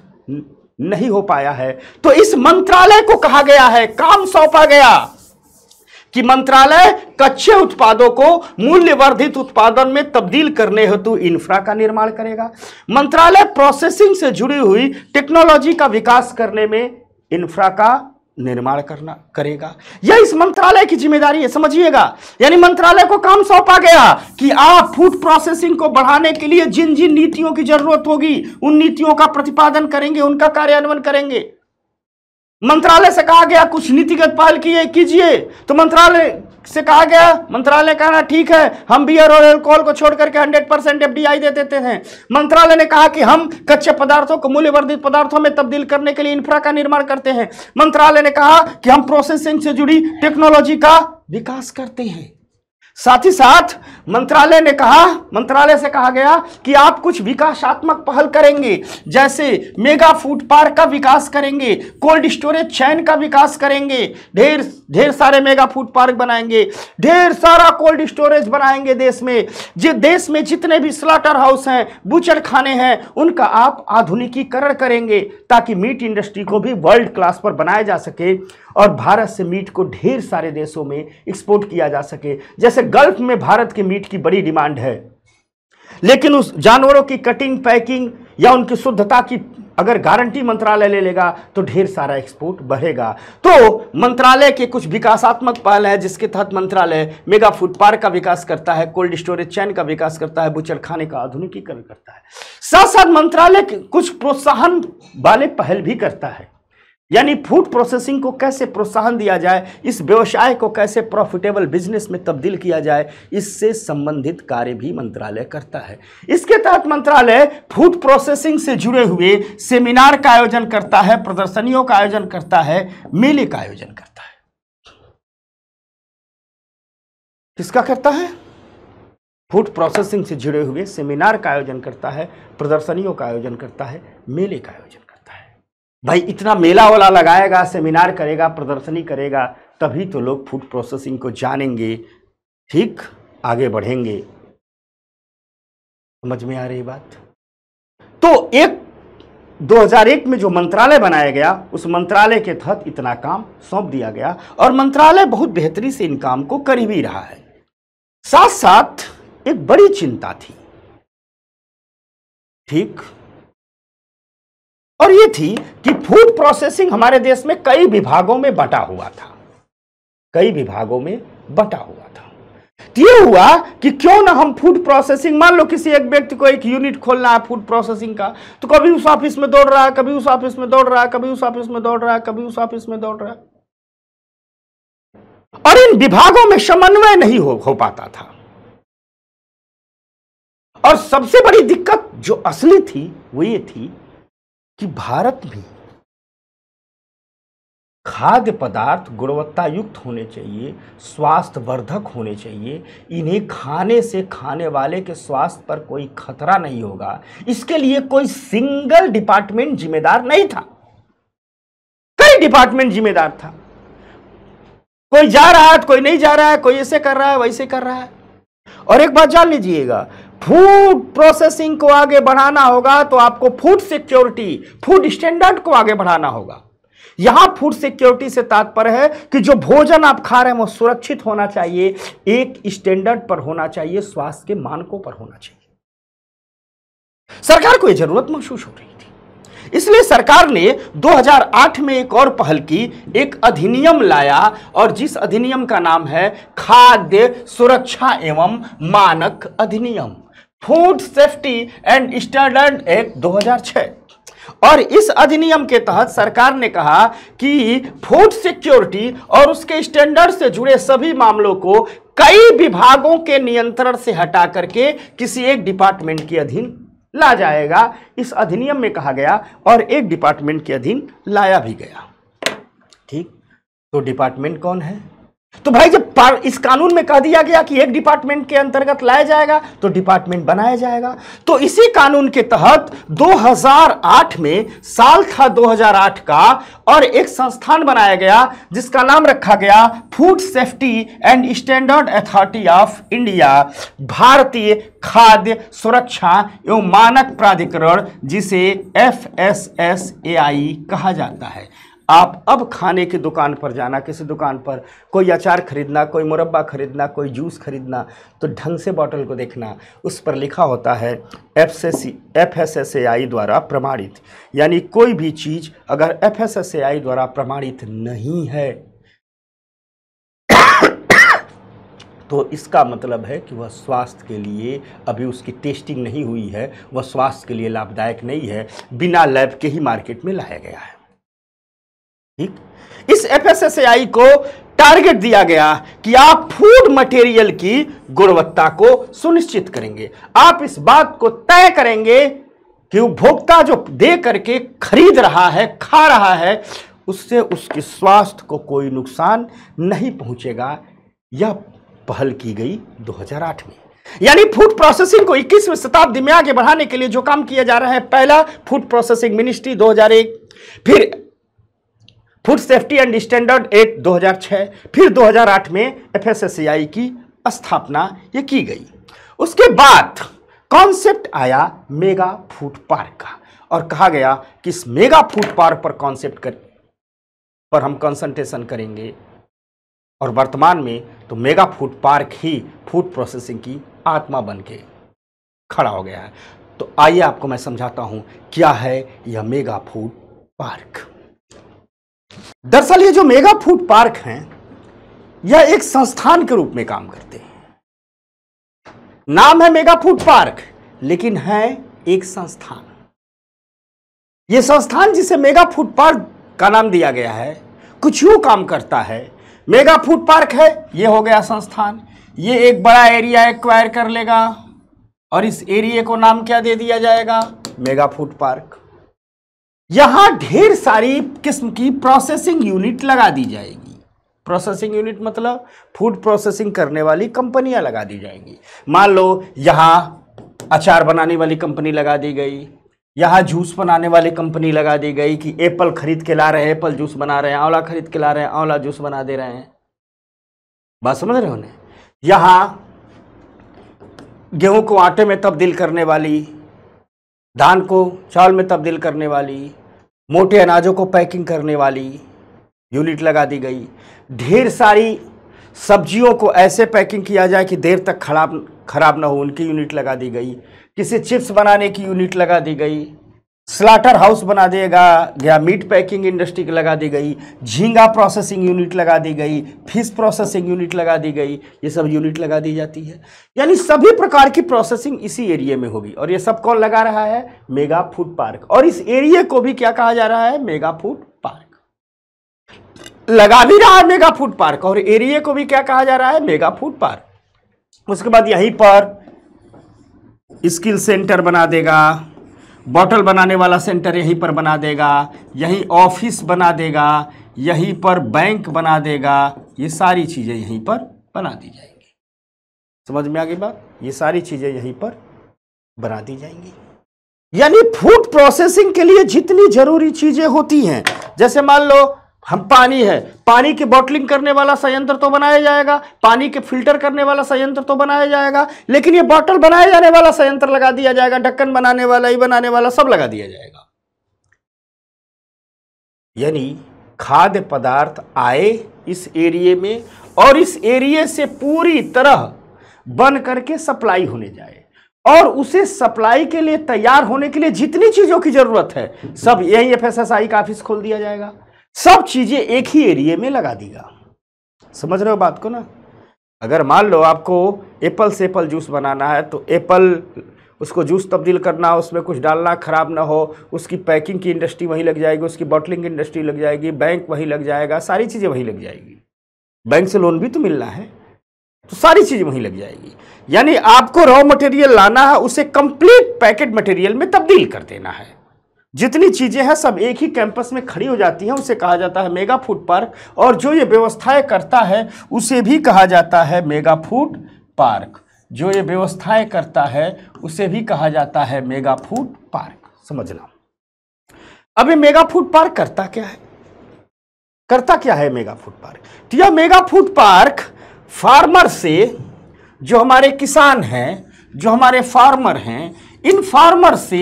नहीं हो पाया है तो इस मंत्रालय को कहा गया है काम सौंपा गया कि मंत्रालय कच्चे उत्पादों को मूल्य वर्धित उत्पादन में तब्दील करने हेतु इंफ्रा का निर्माण करेगा मंत्रालय प्रोसेसिंग से जुड़ी हुई टेक्नोलॉजी का विकास करने में इंफ्रा का निर्माण करना करेगा यह इस मंत्रालय की जिम्मेदारी है समझिएगा यानी मंत्रालय को काम सौंपा गया कि आप फूड प्रोसेसिंग को बढ़ाने के लिए जिन जिन नीतियों की जरूरत होगी उन नीतियों का प्रतिपादन करेंगे उनका कार्यान्वयन करेंगे मंत्रालय से कहा गया कुछ नीतिगत पहल किए कीजिए तो मंत्रालय से कहा गया मंत्रालय कह रहा ठीक है हम बियर और एल्कोहल को छोड़ करके 100 परसेंट एफ दे देते हैं मंत्रालय ने कहा कि हम कच्चे पदार्थों को मूल्यवर्धित पदार्थों में तब्दील करने के लिए इंफ्रा का निर्माण करते हैं मंत्रालय ने कहा कि हम प्रोसेसिंग से जुड़ी टेक्नोलॉजी का विकास करते हैं साथ ही साथ मंत्रालय ने कहा मंत्रालय से कहा गया कि आप कुछ विकासात्मक पहल करेंगे जैसे मेगा फूड पार्क का विकास करेंगे कोल्ड स्टोरेज चैन का विकास करेंगे ढेर ढेर सारे मेगा फूड पार्क बनाएंगे ढेर सारा कोल्ड स्टोरेज बनाएंगे देश में जो देश में जितने भी स्लाटर हाउस हैं बूचर खाने हैं उनका आप आधुनिकीकरण करेंगे ताकि मीट इंडस्ट्री को भी वर्ल्ड क्लास पर बनाया जा सके और भारत से मीट को ढेर सारे देशों में एक्सपोर्ट किया जा सके जैसे गल्फ में भारत के मीट की बड़ी डिमांड है लेकिन उस जानवरों की कटिंग पैकिंग या उनकी शुद्धता की अगर गारंटी मंत्रालय ले लेगा तो ढेर सारा एक्सपोर्ट बढ़ेगा तो मंत्रालय के कुछ विकासात्मक पहल है जिसके तहत मंत्रालय मेगा फूड पार्क का विकास करता है कोल्ड स्टोरेज चैन का विकास करता है खाने का आधुनिकीकरण करता है साथ साथ मंत्रालय कुछ प्रोत्साहन वाले पहल भी करता है यानी फूड प्रोसेसिंग को कैसे प्रोत्साहन दिया जाए इस व्यवसाय को कैसे प्रॉफिटेबल बिजनेस में तब्दील किया जाए इससे संबंधित कार्य भी मंत्रालय करता है इसके तहत मंत्रालय फूड प्रोसेसिंग से जुड़े हुए सेमिनार का आयोजन करता है प्रदर्शनियों का आयोजन करता है मेले का आयोजन करता है किसका करता है फूड प्रोसेसिंग से जुड़े हुए सेमिनार का आयोजन करता है प्रदर्शनियों का आयोजन करता है मेले का आयोजन करता है भाई इतना मेला वाला लगाएगा सेमिनार करेगा प्रदर्शनी करेगा तभी तो लोग फूड प्रोसेसिंग को जानेंगे ठीक आगे बढ़ेंगे समझ में आ रही बात तो एक 2001 में जो मंत्रालय बनाया गया उस मंत्रालय के तहत इतना काम सौंप दिया गया और मंत्रालय बहुत बेहतरी से इन काम को कर भी रहा है साथ साथ एक बड़ी चिंता थी ठीक और ये थी कि फूड प्रोसेसिंग हमारे देश में कई विभागों में बटा हुआ था कई विभागों में बटा हुआ था तो ये हुआ कि क्यों ना हम फूड प्रोसेसिंग मान लो किसी एक व्यक्ति को एक यूनिट खोलना है फूड प्रोसेसिंग का तो कभी उस ऑफिस में दौड़ रहा है कभी उस ऑफिस में दौड़ रहा है कभी उस ऑफिस में दौड़ रहा है कभी उस ऑफिस में दौड़ रहा है और इन विभागों में समन्वय नहीं हो, हो पाता था और सबसे बड़ी दिक्कत जो असली थी वो ये थी कि भारत में खाद्य पदार्थ गुणवत्ता युक्त होने चाहिए स्वास्थ्य वर्धक होने चाहिए इन्हें खाने से खाने वाले के स्वास्थ्य पर कोई खतरा नहीं होगा इसके लिए कोई सिंगल डिपार्टमेंट जिम्मेदार नहीं था कई डिपार्टमेंट जिम्मेदार था कोई जा रहा है तो कोई नहीं जा रहा है कोई ऐसे कर रहा है वैसे कर रहा है और एक बात जान लीजिएगा फूड प्रोसेसिंग को आगे बढ़ाना होगा तो आपको फूड सिक्योरिटी फूड स्टैंडर्ड को आगे बढ़ाना होगा यहां फूड सिक्योरिटी से तात्पर्य है कि जो भोजन आप खा रहे हैं वो सुरक्षित होना चाहिए एक स्टैंडर्ड पर होना चाहिए स्वास्थ्य के मानकों पर होना चाहिए सरकार को यह जरूरत महसूस हो रही थी इसलिए सरकार ने 2008 में एक और पहल की एक अधिनियम लाया और जिस अधिनियम का नाम है खाद्य सुरक्षा एवं मानक अधिनियम food safety and standard act 2006 और इस अधिनियम के तहत सरकार ने कहा कि फूड सिक्योरिटी और उसके स्टैंडर्ड से जुड़े सभी मामलों को कई विभागों के नियंत्रण से हटा करके किसी एक डिपार्टमेंट के अधीन ला जाएगा इस अधिनियम में कहा गया और एक डिपार्टमेंट के अधीन लाया भी गया ठीक तो डिपार्टमेंट कौन है तो भाई जब इस कानून में कह दिया गया कि एक डिपार्टमेंट के अंतर्गत लाया जाएगा तो डिपार्टमेंट बनाया जाएगा तो इसी कानून के तहत 2008 में साल था 2008 का और एक संस्थान बनाया गया जिसका नाम रखा गया food safety and standard authority of India भारतीय खाद्य सुरक्षा एवं मानक प्राधिकरण जिसे एफ कहा जाता है आप अब खाने की दुकान पर जाना किसी दुकान पर कोई अचार खरीदना कोई मुरब्बा खरीदना कोई जूस खरीदना तो ढंग से बॉटल को देखना उस पर लिखा होता है F F S S A I द्वारा प्रमाणित यानी कोई भी चीज़ अगर F S S A I द्वारा प्रमाणित नहीं है तो इसका मतलब है कि वह स्वास्थ्य के लिए अभी उसकी टेस्टिंग नहीं हुई है वह स्वास्थ्य के लिए लाभदायक नहीं है बिना लैब के ही मार्केट में लाया गया है ठीक इस एफ को टारगेट दिया गया कि आप फूड मटेरियल की गुणवत्ता को सुनिश्चित करेंगे आप इस बात को तय करेंगे कि उपभोक्ता जो दे करके खरीद रहा है खा रहा है उससे उसके स्वास्थ्य को कोई नुकसान नहीं पहुंचेगा यह पहल की गई 2008 में यानी फूड प्रोसेसिंग को 21वीं शताब्दी में आगे बढ़ाने के लिए जो काम किया जा रहा है पहला फूड प्रोसेसिंग मिनिस्ट्री 2001 फिर food safety and standard act 2006 फिर 2008 में एफ की स्थापना ये की गई उसके बाद कॉन्सेप्ट आया मेगा फूड पार्क का और कहा गया कि इस मेगा फूड पार्क पर कॉन्सेप्ट कर पर हम कंसंट्रेशन करेंगे और वर्तमान में तो मेगा फूड पार्क ही फूड प्रोसेसिंग की आत्मा बन के खड़ा हो गया है तो आइए आपको मैं समझाता हूँ क्या है यह मेगा फूड पार्क दरअसल ये जो मेगा फूड पार्क हैं यह एक संस्थान के रूप में काम करते हैं नाम है मेगा फूड पार्क लेकिन है एक संस्थान ये संस्थान जिसे मेगा फूड पार्क का नाम दिया गया है कुछ यू काम करता है मेगा फूड पार्क है ये हो गया संस्थान ये एक बड़ा एरिया एक्वायर कर लेगा और इस एरिया को नाम क्या दे दिया जाएगा मेगा फूड पार्क यहां ढेर सारी किस्म की प्रोसेसिंग यूनिट लगा दी जाएगी प्रोसेसिंग यूनिट मतलब फूड प्रोसेसिंग करने वाली कंपनियां लगा दी जाएंगी मान लो यहाँ अचार बनाने वाली कंपनी लगा दी गई यहाँ जूस बनाने वाली कंपनी लगा दी गई कि एप्पल खरीद के ला रहे हैं एप्पल जूस बना रहे हैं आंवला खरीद के ला रहे हैं आंवला जूस बना दे रहे हैं बात समझ रहे हो ना यहाँ गेहूं को आटे में तब्दील करने वाली धान को चावल में तब्दील करने वाली मोटे अनाजों को पैकिंग करने वाली यूनिट लगा दी गई ढेर सारी सब्जियों को ऐसे पैकिंग किया जाए कि देर तक खराब खराब ना हो उनकी यूनिट लगा दी गई किसी चिप्स बनाने की यूनिट लगा दी गई स्लाटर हाउस बना देगा या मीट पैकिंग इंडस्ट्री लगा दी गई झींगा प्रोसेसिंग यूनिट लगा दी गई फिश प्रोसेसिंग यूनिट लगा दी गई ये सब यूनिट लगा दी जाती है यानी सभी प्रकार की प्रोसेसिंग इसी एरिया में होगी और ये सब कौन लगा रहा है मेगा फूड पार्क और इस एरिया को भी क्या कहा जा रहा है मेगा फूड पार्क लगा भी रहा है मेगा फूड पार्क और एरिया को भी क्या कहा जा रहा है मेगा फूड पार्क उसके बाद यहीं पर स्किल सेंटर बना देगा बॉटल बनाने वाला सेंटर यहीं पर बना देगा यहीं ऑफिस बना देगा यहीं पर बैंक बना देगा ये सारी चीज़ें यहीं पर बना दी जाएंगी समझ में आ गई बात ये सारी चीज़ें यहीं पर बना दी जाएंगी यानी फूड प्रोसेसिंग के लिए जितनी जरूरी चीज़ें होती हैं जैसे मान लो हम पानी है पानी की बॉटलिंग करने वाला संयंत्र तो बनाया जाएगा पानी के फिल्टर करने वाला संयंत्र तो बनाया जाएगा लेकिन ये बॉटल बनाए जाने वाला संयंत्र लगा दिया जाएगा ढक्कन बनाने वाला ये बनाने वाला सब लगा दिया जाएगा यानी खाद्य पदार्थ आए इस एरिए में और इस एरिए से पूरी तरह बन करके सप्लाई होने जाए और उसे सप्लाई के लिए तैयार होने के लिए जितनी चीज़ों की ज़रूरत है सब यही एफ का ऑफिस खोल दिया जाएगा सब चीज़ें एक ही एरिए में लगा देगा समझ रहे हो बात को ना अगर मान लो आपको एप्पल से एप्पल जूस बनाना है तो एप्पल उसको जूस तब्दील करना उसमें कुछ डालना ख़राब ना हो उसकी पैकिंग की इंडस्ट्री वहीं लग जाएगी उसकी बॉटलिंग इंडस्ट्री लग जाएगी बैंक वहीं लग जाएगा सारी चीज़ें वहीं लग जाएगी बैंक से लोन भी तो मिलना है तो सारी चीज़ें वहीं लग जाएगी यानी आपको रॉ मटेरियल लाना है उसे कंप्लीट पैकेट मटेरियल में तब्दील कर देना है जितनी चीज़ें हैं सब एक ही कैंपस में खड़ी हो जाती हैं उसे कहा जाता है मेगा फूड पार्क और जो ये व्यवस्थाएं करता है उसे भी कहा जाता है मेगा फूड पार्क जो ये व्यवस्थाएं करता है उसे भी कहा जाता है मेगा फूड पार्क समझना अब ये मेगा फूड पार्क करता क्या है करता क्या है मेगा फूड पार्क तो यह मेगा फूड पार्क फार्मर से जो हमारे किसान हैं जो हमारे फार्मर हैं इन फार्मर से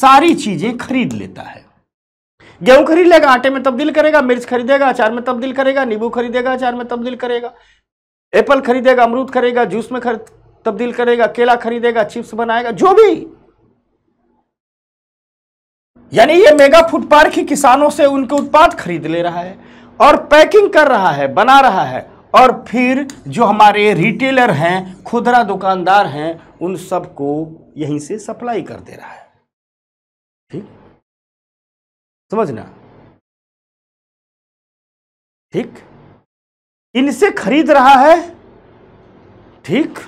सारी चीजें खरीद लेता है गेहूं खरीद लेगा आटे में तब्दील करेगा मिर्च खरीदेगा अचार में तब्दील करेगा नींबू खरीदेगा अचार में तब्दील करेगा एप्पल खरीदेगा अमरूद खरीदेगा जूस में खर, तब्दील करेगा केला खरीदेगा चिप्स बनाएगा जो भी यानी ये मेगा फूड पार्क ही किसानों से उनके उत्पाद खरीद ले रहा है और पैकिंग कर रहा है बना रहा है और फिर जो हमारे रिटेलर हैं खुदरा दुकानदार हैं उन सबको यहीं से सप्लाई कर दे रहा है ठीक समझना ठीक इनसे खरीद रहा है ठीक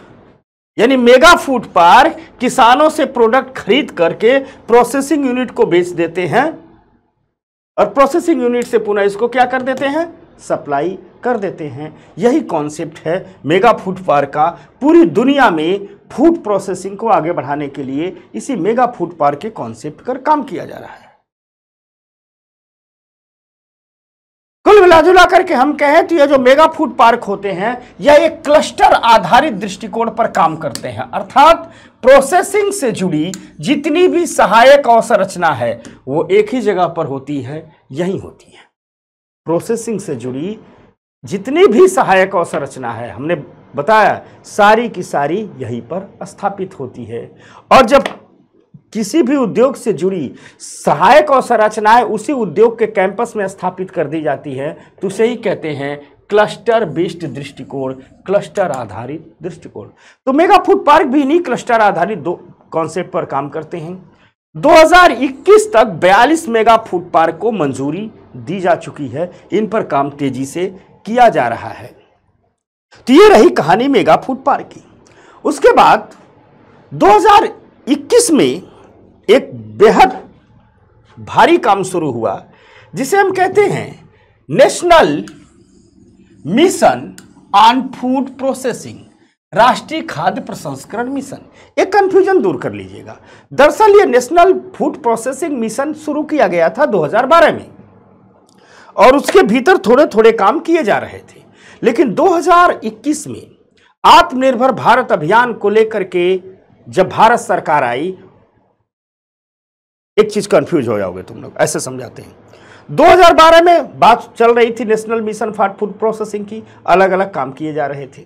यानी मेगा फूड पार्क किसानों से प्रोडक्ट खरीद करके प्रोसेसिंग यूनिट को बेच देते हैं और प्रोसेसिंग यूनिट से पुनः इसको क्या कर देते हैं सप्लाई कर देते हैं यही कॉन्सेप्ट है मेगा फूड पार्क का पूरी दुनिया में फूड प्रोसेसिंग को आगे बढ़ाने के लिए इसी मेगा फूड पार्क के कॉन्सेप्ट कर काम किया जा रहा है कुल मिलाजुला करके हम कहें तो ये जो मेगा फूड पार्क होते हैं यह एक क्लस्टर आधारित दृष्टिकोण पर काम करते हैं अर्थात प्रोसेसिंग से जुड़ी जितनी भी सहायक अवसंरचना है वो एक ही जगह पर होती है यही होती है प्रोसेसिंग से जुड़ी जितनी भी सहायक अवसंरचना है हमने बताया सारी की सारी यहीं पर स्थापित होती है और जब किसी भी उद्योग से जुड़ी सहायक अवसंरचनाएं उसी उद्योग के कैंपस में स्थापित कर दी जाती है तो उसे ही कहते हैं क्लस्टर बेस्ड दृष्टिकोण क्लस्टर आधारित दृष्टिकोण तो मेगा फूड पार्क भी इन्हीं क्लस्टर आधारित दो कॉन्सेप्ट पर काम करते हैं 2021 तक 42 मेगा फूड पार्क को मंजूरी दी जा चुकी है इन पर काम तेजी से किया जा रहा है तो ये रही कहानी मेगा फूड पार्क की उसके बाद 2021 में एक बेहद भारी काम शुरू हुआ जिसे हम कहते हैं national mission on food processing राष्ट्रीय खाद्य प्रसंस्करण मिशन एक कंफ्यूजन दूर कर लीजिएगा दरअसल ये नेशनल फूड प्रोसेसिंग मिशन शुरू किया गया था 2012 में और उसके भीतर थोड़े थोड़े काम किए जा रहे थे लेकिन 2021 में आत्मनिर्भर भारत अभियान को लेकर के जब भारत सरकार आई एक चीज कंफ्यूज हो जाओगे तुम लोग ऐसे समझाते हैं 2012 में बात चल रही थी national mission for food processing की अलग अलग काम किए जा रहे थे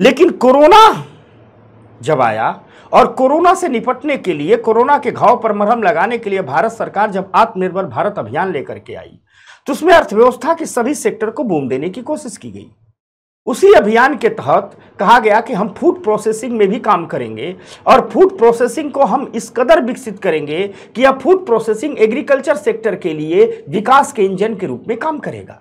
लेकिन कोरोना जब आया और कोरोना से निपटने के लिए कोरोना के घाव पर मरहम लगाने के लिए भारत सरकार जब आत्मनिर्भर भारत अभियान लेकर के आई तो उसमें अर्थव्यवस्था के सभी सेक्टर को बूम देने की कोशिश की गई उसी अभियान के तहत कहा गया कि हम फूड प्रोसेसिंग में भी काम करेंगे और फूड प्रोसेसिंग को हम इस कदर विकसित करेंगे कि यह फूड प्रोसेसिंग एग्रीकल्चर सेक्टर के लिए विकास के इंजन के रूप में काम करेगा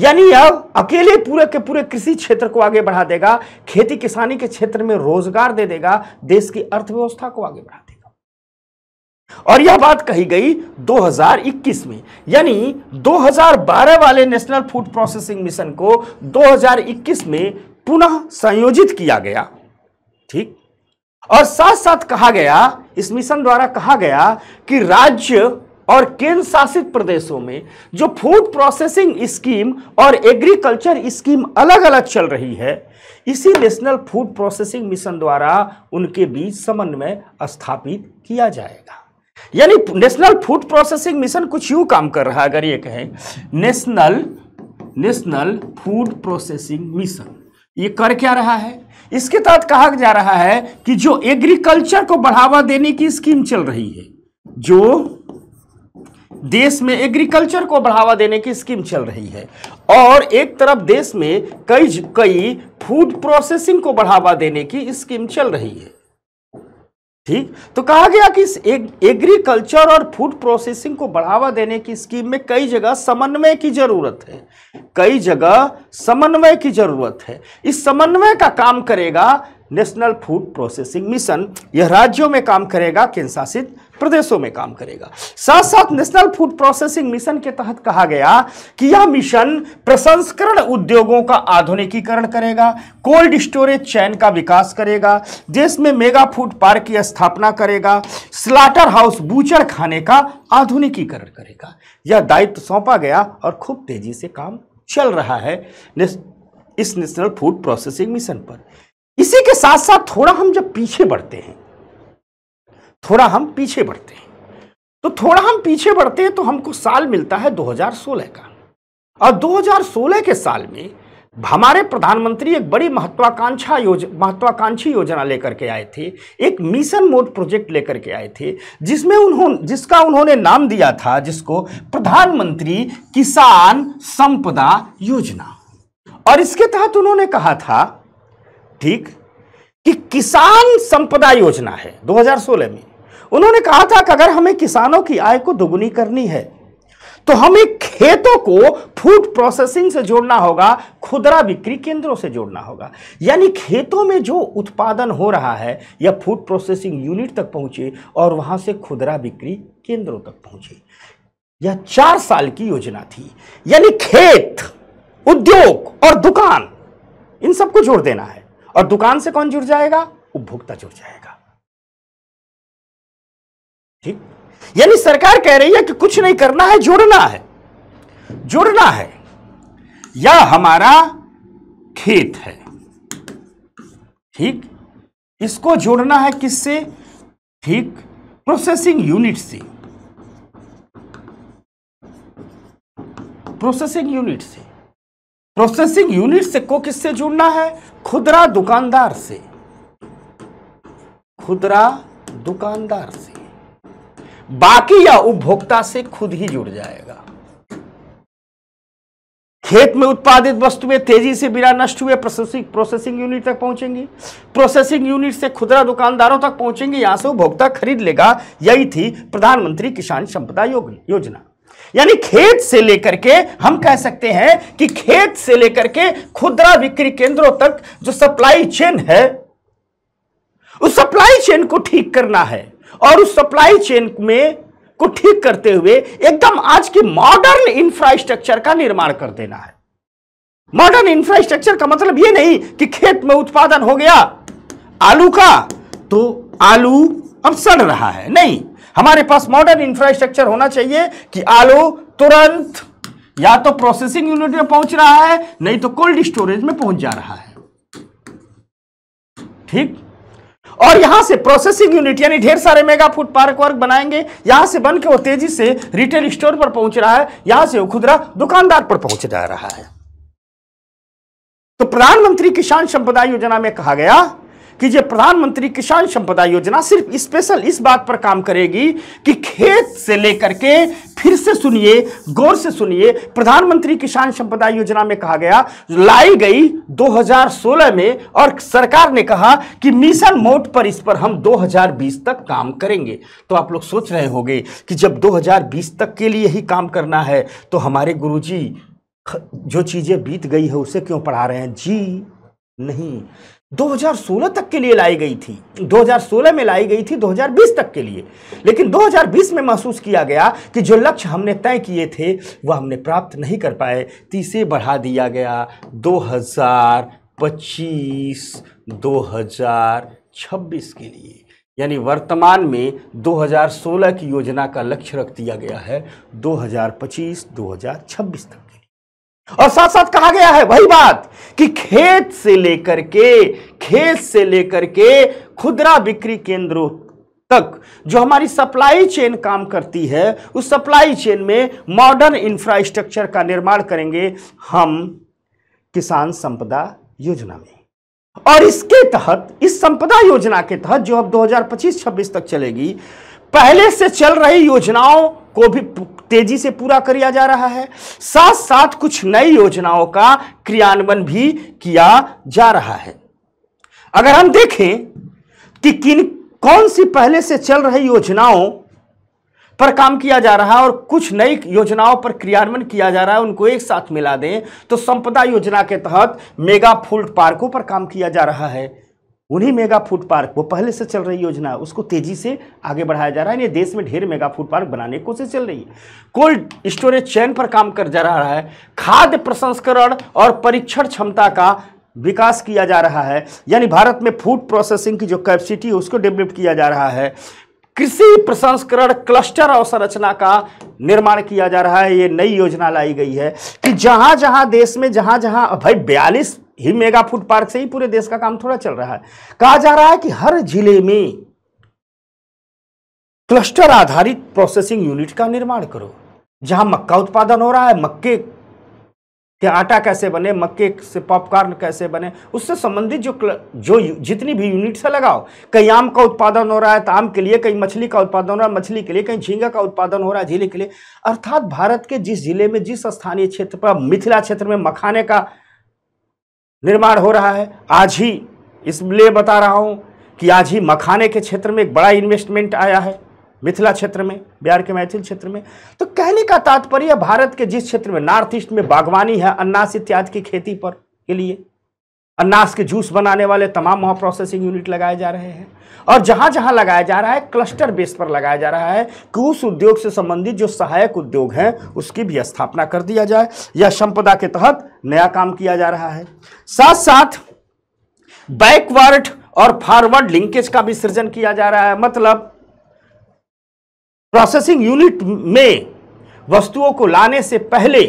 यानी अब अकेले पूरे के पूरे कृषि क्षेत्र को आगे बढ़ा देगा खेती किसानी के क्षेत्र में रोजगार दे देगा देश की अर्थव्यवस्था को आगे बढ़ा और यह बात कही गई 2021 में यानी 2012 वाले नेशनल फूड प्रोसेसिंग मिशन को 2021 में पुनः संयोजित किया गया ठीक और साथ साथ कहा गया इस मिशन द्वारा कहा गया कि राज्य और केंद्र शासित प्रदेशों में जो फूड प्रोसेसिंग स्कीम और एग्रीकल्चर स्कीम अलग अलग चल रही है इसी नेशनल फूड प्रोसेसिंग मिशन द्वारा उनके बीच समन्वय स्थापित किया जाएगा यानी नेशनल फूड प्रोसेसिंग मिशन कुछ यू काम कर रहा है अगर ये कहें national national food processing mission ये कर क्या रहा है इसके तहत कहा जा रहा है कि जो एग्रीकल्चर को बढ़ावा देने की स्कीम चल रही है जो देश में एग्रीकल्चर को बढ़ावा देने की स्कीम चल रही है और एक तरफ देश में कई कई फूड प्रोसेसिंग को बढ़ावा देने की स्कीम चल रही है ठीक तो कहा गया कि एग्रीकल्चर और फूड प्रोसेसिंग को बढ़ावा देने की स्कीम में कई जगह समन्वय की जरूरत है कई जगह समन्वय की जरूरत है इस समन्वय का काम करेगा नेशनल फूड प्रोसेसिंग मिशन यह राज्यों में काम करेगा केंद्र शासित प्रदेशों में काम करेगा साथ साथ नेशनल फूड प्रोसेसिंग मिशन के तहत कहा गया कि यह मिशन प्रसंस्करण उद्योगों का आधुनिकीकरण करेगा कोल्ड स्टोरेज चैन का विकास करेगा देश में मेगा फूड पार्क की स्थापना करेगा स्लाटर हाउस बूचर खाने का आधुनिकीकरण करेगा यह दायित्व सौंपा गया और खूब तेजी से काम चल रहा है इस नेशनल फूड प्रोसेसिंग मिशन पर इसी के साथ साथ थोड़ा हम जब पीछे बढ़ते हैं थोड़ा हम पीछे बढ़ते हैं तो थोड़ा हम पीछे बढ़ते हैं तो हमको साल मिलता है 2016 का और 2016 के साल में हमारे प्रधानमंत्री एक बड़ी महत्वाकांक्षा योज महत्वाकांक्षी योजना लेकर के आए थे एक मिशन मोड प्रोजेक्ट लेकर के आए थे जिसमें उन्होंने जिसका उन्होंने नाम दिया था जिसको प्रधानमंत्री किसान संपदा योजना और इसके तहत उन्होंने कहा था ठीक कि किसान संपदा योजना है 2016 में उन्होंने कहा था कि अगर हमें किसानों की आय को दोगुनी करनी है तो हमें खेतों को फूड प्रोसेसिंग से जोड़ना होगा खुदरा बिक्री केंद्रों से जोड़ना होगा यानी खेतों में जो उत्पादन हो रहा है या फूड प्रोसेसिंग यूनिट तक पहुंचे और वहां से खुदरा बिक्री केंद्रों तक पहुंचे यह चार साल की योजना थी यानी खेत उद्योग और दुकान इन सबको जोड़ देना है और दुकान से कौन जुड़ जाएगा उपभोक्ता जुड़ जाएगा ठीक यानी सरकार कह रही है कि कुछ नहीं करना है जुड़ना है जुड़ना है यह हमारा खेत है ठीक इसको जोड़ना है किससे ठीक प्रोसेसिंग यूनिट से प्रोसेसिंग यूनिट से प्रोसेसिंग यूनिट को किससे जुड़ना है खुदरा दुकानदार से खुदरा दुकानदार से बाकी या उपभोक्ता से खुद ही जुड़ जाएगा खेत में उत्पादित वस्तुएं तेजी से बिना नष्ट हुए प्रोसेसिंग प्रोसेसिंग यूनिट तक पहुंचेंगी प्रोसेसिंग यूनिट से खुदरा दुकानदारों तक पहुंचेंगे यहां से उपभोक्ता खरीद लेगा यही थी प्रधानमंत्री किसान संपदा योजना यानी खेत से लेकर के हम कह सकते हैं कि खेत से लेकर के खुदरा बिक्री केंद्रों तक जो सप्लाई चेन है उस सप्लाई चेन को ठीक करना है और उस सप्लाई चेन में को ठीक करते हुए एकदम आज के मॉडर्न इंफ्रास्ट्रक्चर का निर्माण कर देना है मॉडर्न इंफ्रास्ट्रक्चर का मतलब यह नहीं कि खेत में उत्पादन हो गया आलू का तो आलू अब सड़ रहा है नहीं हमारे पास मॉडर्न इंफ्रास्ट्रक्चर होना चाहिए कि आलू तुरंत या तो प्रोसेसिंग यूनिट में पहुंच रहा है नहीं तो कोल्ड स्टोरेज में पहुंच जा रहा है ठीक और यहां से प्रोसेसिंग यूनिट यानी ढेर सारे मेगा फूड पार्क वर्क बनाएंगे यहां से बन के वो तेजी से रिटेल स्टोर पर पहुंच रहा है यहां से वो खुदरा दुकानदार पर पहुंच जा रहा है तो प्रधानमंत्री किसान संपदा योजना में कहा गया कि ये प्रधानमंत्री किसान संपदा योजना सिर्फ स्पेशल इस बात पर काम करेगी कि खेत से लेकर के फिर से सुनिए गौर से सुनिए प्रधानमंत्री किसान संपदा योजना में कहा गया लाई गई 2016 में और सरकार ने कहा कि मिशन मोड पर इस पर हम 2020 तक काम करेंगे तो आप लोग सोच रहे होंगे कि जब 2020 तक के लिए ही काम करना है तो हमारे गुरुजी जो चीज़ें बीत गई है उसे क्यों पढ़ा रहे हैं जी नहीं 2016 तक के लिए लाई गई थी 2016 में लाई गई थी 2020 तक के लिए लेकिन 2020 में महसूस किया गया कि जो लक्ष्य हमने तय किए थे वह हमने प्राप्त नहीं कर पाए तीसरे बढ़ा दिया गया 2025 2026 के लिए यानी वर्तमान में 2016 की योजना का लक्ष्य रख दिया गया है 2025 2026 तक और साथ साथ कहा गया है वही बात कि खेत से लेकर के खेत से लेकर के खुदरा बिक्री केंद्रों तक जो हमारी सप्लाई चेन काम करती है उस सप्लाई चेन में मॉडर्न इंफ्रास्ट्रक्चर का निर्माण करेंगे हम किसान संपदा योजना में और इसके तहत इस संपदा योजना के तहत जो अब 2025-26 तक चलेगी पहले से चल रही योजनाओं को भी तेजी से पूरा किया जा रहा है साथ साथ कुछ नई योजनाओं का क्रियान्वयन भी किया जा रहा है अगर हम देखें कि किन कौन सी पहले से चल रही योजनाओं पर काम किया जा रहा है और कुछ नई योजनाओं पर क्रियान्वयन किया जा रहा है उनको एक साथ मिला दें तो संपदा योजना के तहत मेगा फूल्ड पार्कों पर काम किया जा रहा है उन्हीं मेगा फूड पार्क वो पहले से चल रही योजना है उसको तेजी से आगे बढ़ाया जा रहा है यानी देश में ढेर मेगा फूड पार्क बनाने की कोशिश चल रही है कोल्ड स्टोरेज चैन पर काम कर जा रहा है खाद्य प्रसंस्करण और परीक्षण क्षमता का विकास किया जा रहा है यानी भारत में फूड प्रोसेसिंग की जो कैपेसिटी है उसको डेवलप किया जा रहा है कृषि प्रसंस्करण क्लस्टर अवसंरचना का निर्माण किया जा रहा है ये नई योजना लाई गई है कि जहां जहां देश में जहां जहां भाई बयालीस ही मेगा फूड पार्क से ही पूरे देश का काम थोड़ा चल रहा है कहा जा रहा है कि हर जिले में क्लस्टर आधारित प्रोसेसिंग यूनिट का निर्माण करो जहां मक्का उत्पादन हो रहा है मक्के कि आटा कैसे बने मक्के से पॉपकॉर्न कैसे बने उससे संबंधित जो जो जितनी भी यूनिट्स है लगाओ कहीं आम का उत्पादन हो रहा है तो आम के लिए कहीं मछली का उत्पादन हो रहा है मछली के लिए कहीं झींगा का उत्पादन हो रहा है झीले के लिए अर्थात भारत के जिस जिले में जिस स्थानीय क्षेत्र पर मिथिला क्षेत्र में मखाने का निर्माण हो रहा है आज ही इसलिए बता रहा हूँ कि आज ही मखाने के क्षेत्र में एक बड़ा इन्वेस्टमेंट आया है मिथिला क्षेत्र में बिहार के मैथिल क्षेत्र में तो कहने का तात्पर्य भारत के जिस क्षेत्र में नॉर्थ ईस्ट में बागवानी है अन्नास इत्यादि की खेती पर के लिए अन्नास के जूस बनाने वाले तमाम वहाँ प्रोसेसिंग यूनिट लगाए जा रहे हैं और जहाँ जहाँ लगाया जा रहा है क्लस्टर बेस पर लगाया जा रहा है कि उस उद्योग से संबंधित जो सहायक उद्योग हैं उसकी भी स्थापना कर दिया जाए यह संपदा के तहत नया काम किया जा रहा है साथ साथ बैकवर्ड और फॉरवर्ड लिंकेज का भी सृजन किया जा रहा है मतलब प्रोसेसिंग यूनिट में वस्तुओं को लाने से पहले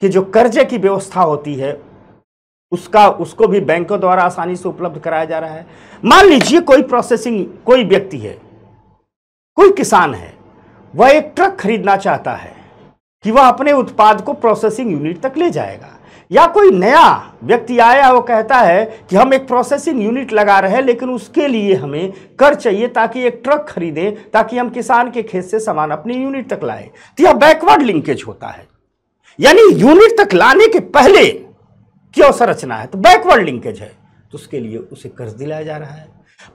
कि जो कर्जे की व्यवस्था होती है उसका उसको भी बैंकों द्वारा आसानी से उपलब्ध कराया जा रहा है मान लीजिए कोई प्रोसेसिंग कोई व्यक्ति है कोई किसान है वह एक ट्रक खरीदना चाहता है कि वह अपने उत्पाद को प्रोसेसिंग यूनिट तक ले जाएगा या कोई नया व्यक्ति आया वो कहता है कि हम एक प्रोसेसिंग यूनिट लगा रहे हैं लेकिन उसके लिए हमें कर चाहिए ताकि एक ट्रक खरीदें ताकि हम किसान के खेत से सामान अपनी यूनिट तक लाए तो यह बैकवर्ड लिंकेज होता है यानी यूनिट तक लाने के पहले क्यों संरचना है तो बैकवर्ड लिंकेज है तो उसके लिए उसे कर्ज दिलाया जा रहा है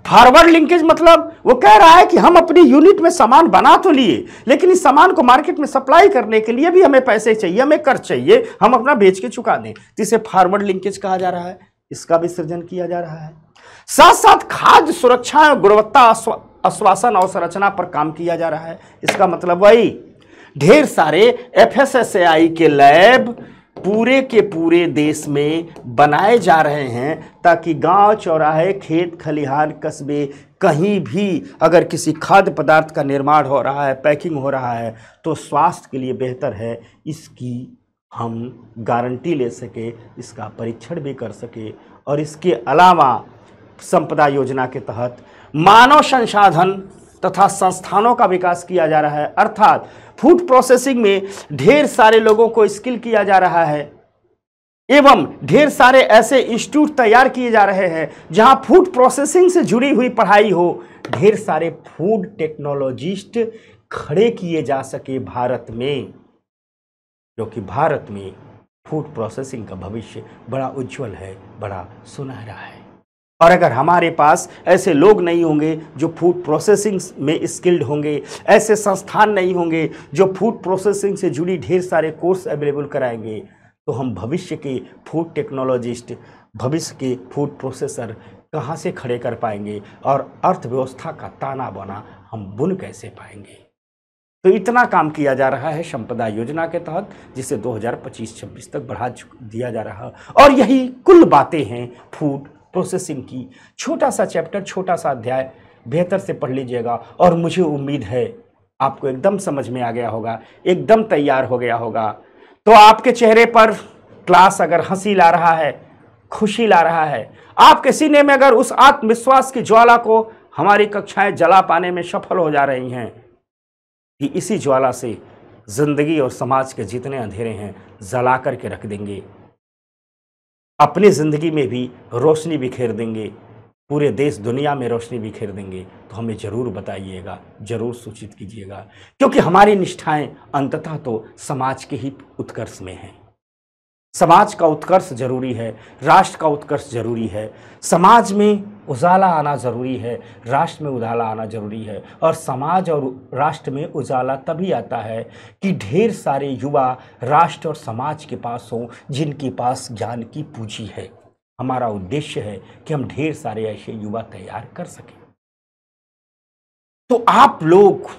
फॉरवर्ड लिंकेज मतलब वो कह रहा है कि हम अपनी यूनिट में सामान बना तो लिए लेकिन इस सामान को मार्केट में सप्लाई करने के लिए भी हमें पैसे चाहिए हमें कर्ज चाहिए हम अपना बेच के चुका दें जिसे इसे फॉरवर्ड लिंकेज कहा जा रहा है इसका भी सृजन किया जा रहा है साथ साथ खाद्य सुरक्षा गुणवत्ता आश्वासन और संरचना पर काम किया जा रहा है इसका मतलब वही ढेर सारे एफ के लैब पूरे के पूरे देश में बनाए जा रहे हैं ताकि गांव चौराहे खेत खलिहान कस्बे कहीं भी अगर किसी खाद्य पदार्थ का निर्माण हो रहा है पैकिंग हो रहा है तो स्वास्थ्य के लिए बेहतर है इसकी हम गारंटी ले सके इसका परीक्षण भी कर सके और इसके अलावा संपदा योजना के तहत मानव संसाधन तथा संस्थानों का विकास किया जा रहा है अर्थात फूड प्रोसेसिंग में ढेर सारे लोगों को स्किल किया जा रहा है एवं ढेर सारे ऐसे इंस्टीट्यूट तैयार किए जा रहे हैं जहां फूड प्रोसेसिंग से जुड़ी हुई पढ़ाई हो ढेर सारे फूड टेक्नोलॉजिस्ट खड़े किए जा सके भारत में क्योंकि भारत में फूड प्रोसेसिंग का भविष्य बड़ा उज्जवल है बड़ा सुनहरा है और अगर हमारे पास ऐसे लोग नहीं होंगे जो फूड प्रोसेसिंग में स्किल्ड होंगे ऐसे संस्थान नहीं होंगे जो फूड प्रोसेसिंग से जुड़ी ढेर सारे कोर्स अवेलेबल कराएंगे तो हम भविष्य के फूड टेक्नोलॉजिस्ट भविष्य के फूड प्रोसेसर कहाँ से खड़े कर पाएंगे और अर्थव्यवस्था का ताना बना हम बुन कैसे पाएंगे तो इतना काम किया जा रहा है संपदा योजना के तहत जिसे 2025-26 तक बढ़ा दिया जा रहा है और यही कुल बातें हैं फूड प्रोसेसिंग की छोटा सा चैप्टर छोटा सा अध्याय बेहतर से पढ़ लीजिएगा और मुझे उम्मीद है आपको एकदम समझ में आ गया होगा एकदम तैयार हो गया होगा तो आपके चेहरे पर क्लास अगर हंसी ला रहा है खुशी ला रहा है आपके सीने में अगर उस आत्मविश्वास की ज्वाला को हमारी कक्षाएं जला पाने में सफल हो जा रही हैं कि इसी ज्वाला से जिंदगी और समाज के जितने अंधेरे हैं जला करके रख देंगे अपनी ज़िंदगी में भी रोशनी बिखेर देंगे पूरे देश दुनिया में रोशनी बिखेर देंगे तो हमें ज़रूर बताइएगा ज़रूर सूचित कीजिएगा क्योंकि हमारी निष्ठाएं अंततः तो समाज के ही उत्कर्ष में हैं समाज का उत्कर्ष जरूरी है राष्ट्र का उत्कर्ष जरूरी है समाज में उजाला आना जरूरी है राष्ट्र में उजाला आना जरूरी है और समाज और राष्ट्र में उजाला तभी आता है कि ढेर सारे युवा राष्ट्र और समाज के पास हों जिनके पास ज्ञान की पूंजी है हमारा उद्देश्य है कि हम ढेर सारे ऐसे युवा तैयार कर सकें तो आप लोग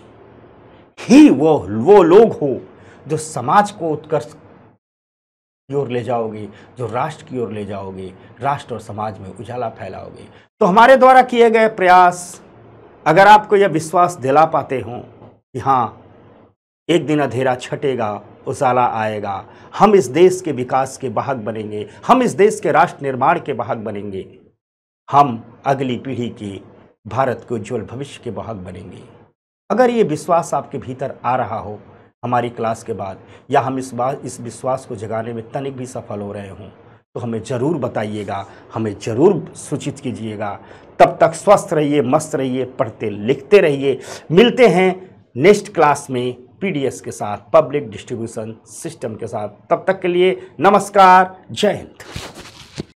ही वो वो लोग हो जो समाज को उत्कर्ष ओर ले जाओगे जो राष्ट्र की ओर ले जाओगे राष्ट्र और समाज में उजाला फैलाओगे तो हमारे द्वारा किए गए प्रयास अगर आपको यह विश्वास दिला पाते हों कि हाँ एक दिन अधेरा छटेगा उजाला आएगा हम इस देश के विकास के बाहक बनेंगे हम इस देश के राष्ट्र निर्माण के बाहक बनेंगे हम अगली पीढ़ी की भारत के उज्ज्वल भविष्य के बाहक बनेंगे अगर ये विश्वास आपके भीतर आ रहा हो हमारी क्लास के बाद या हम इस बात इस विश्वास को जगाने में तनिक भी सफल हो रहे हों तो हमें ज़रूर बताइएगा हमें ज़रूर सूचित कीजिएगा तब तक स्वस्थ रहिए मस्त रहिए पढ़ते लिखते रहिए मिलते हैं नेक्स्ट क्लास में पीडीएस के साथ पब्लिक डिस्ट्रीब्यूशन सिस्टम के साथ तब तक के लिए नमस्कार जय हिंद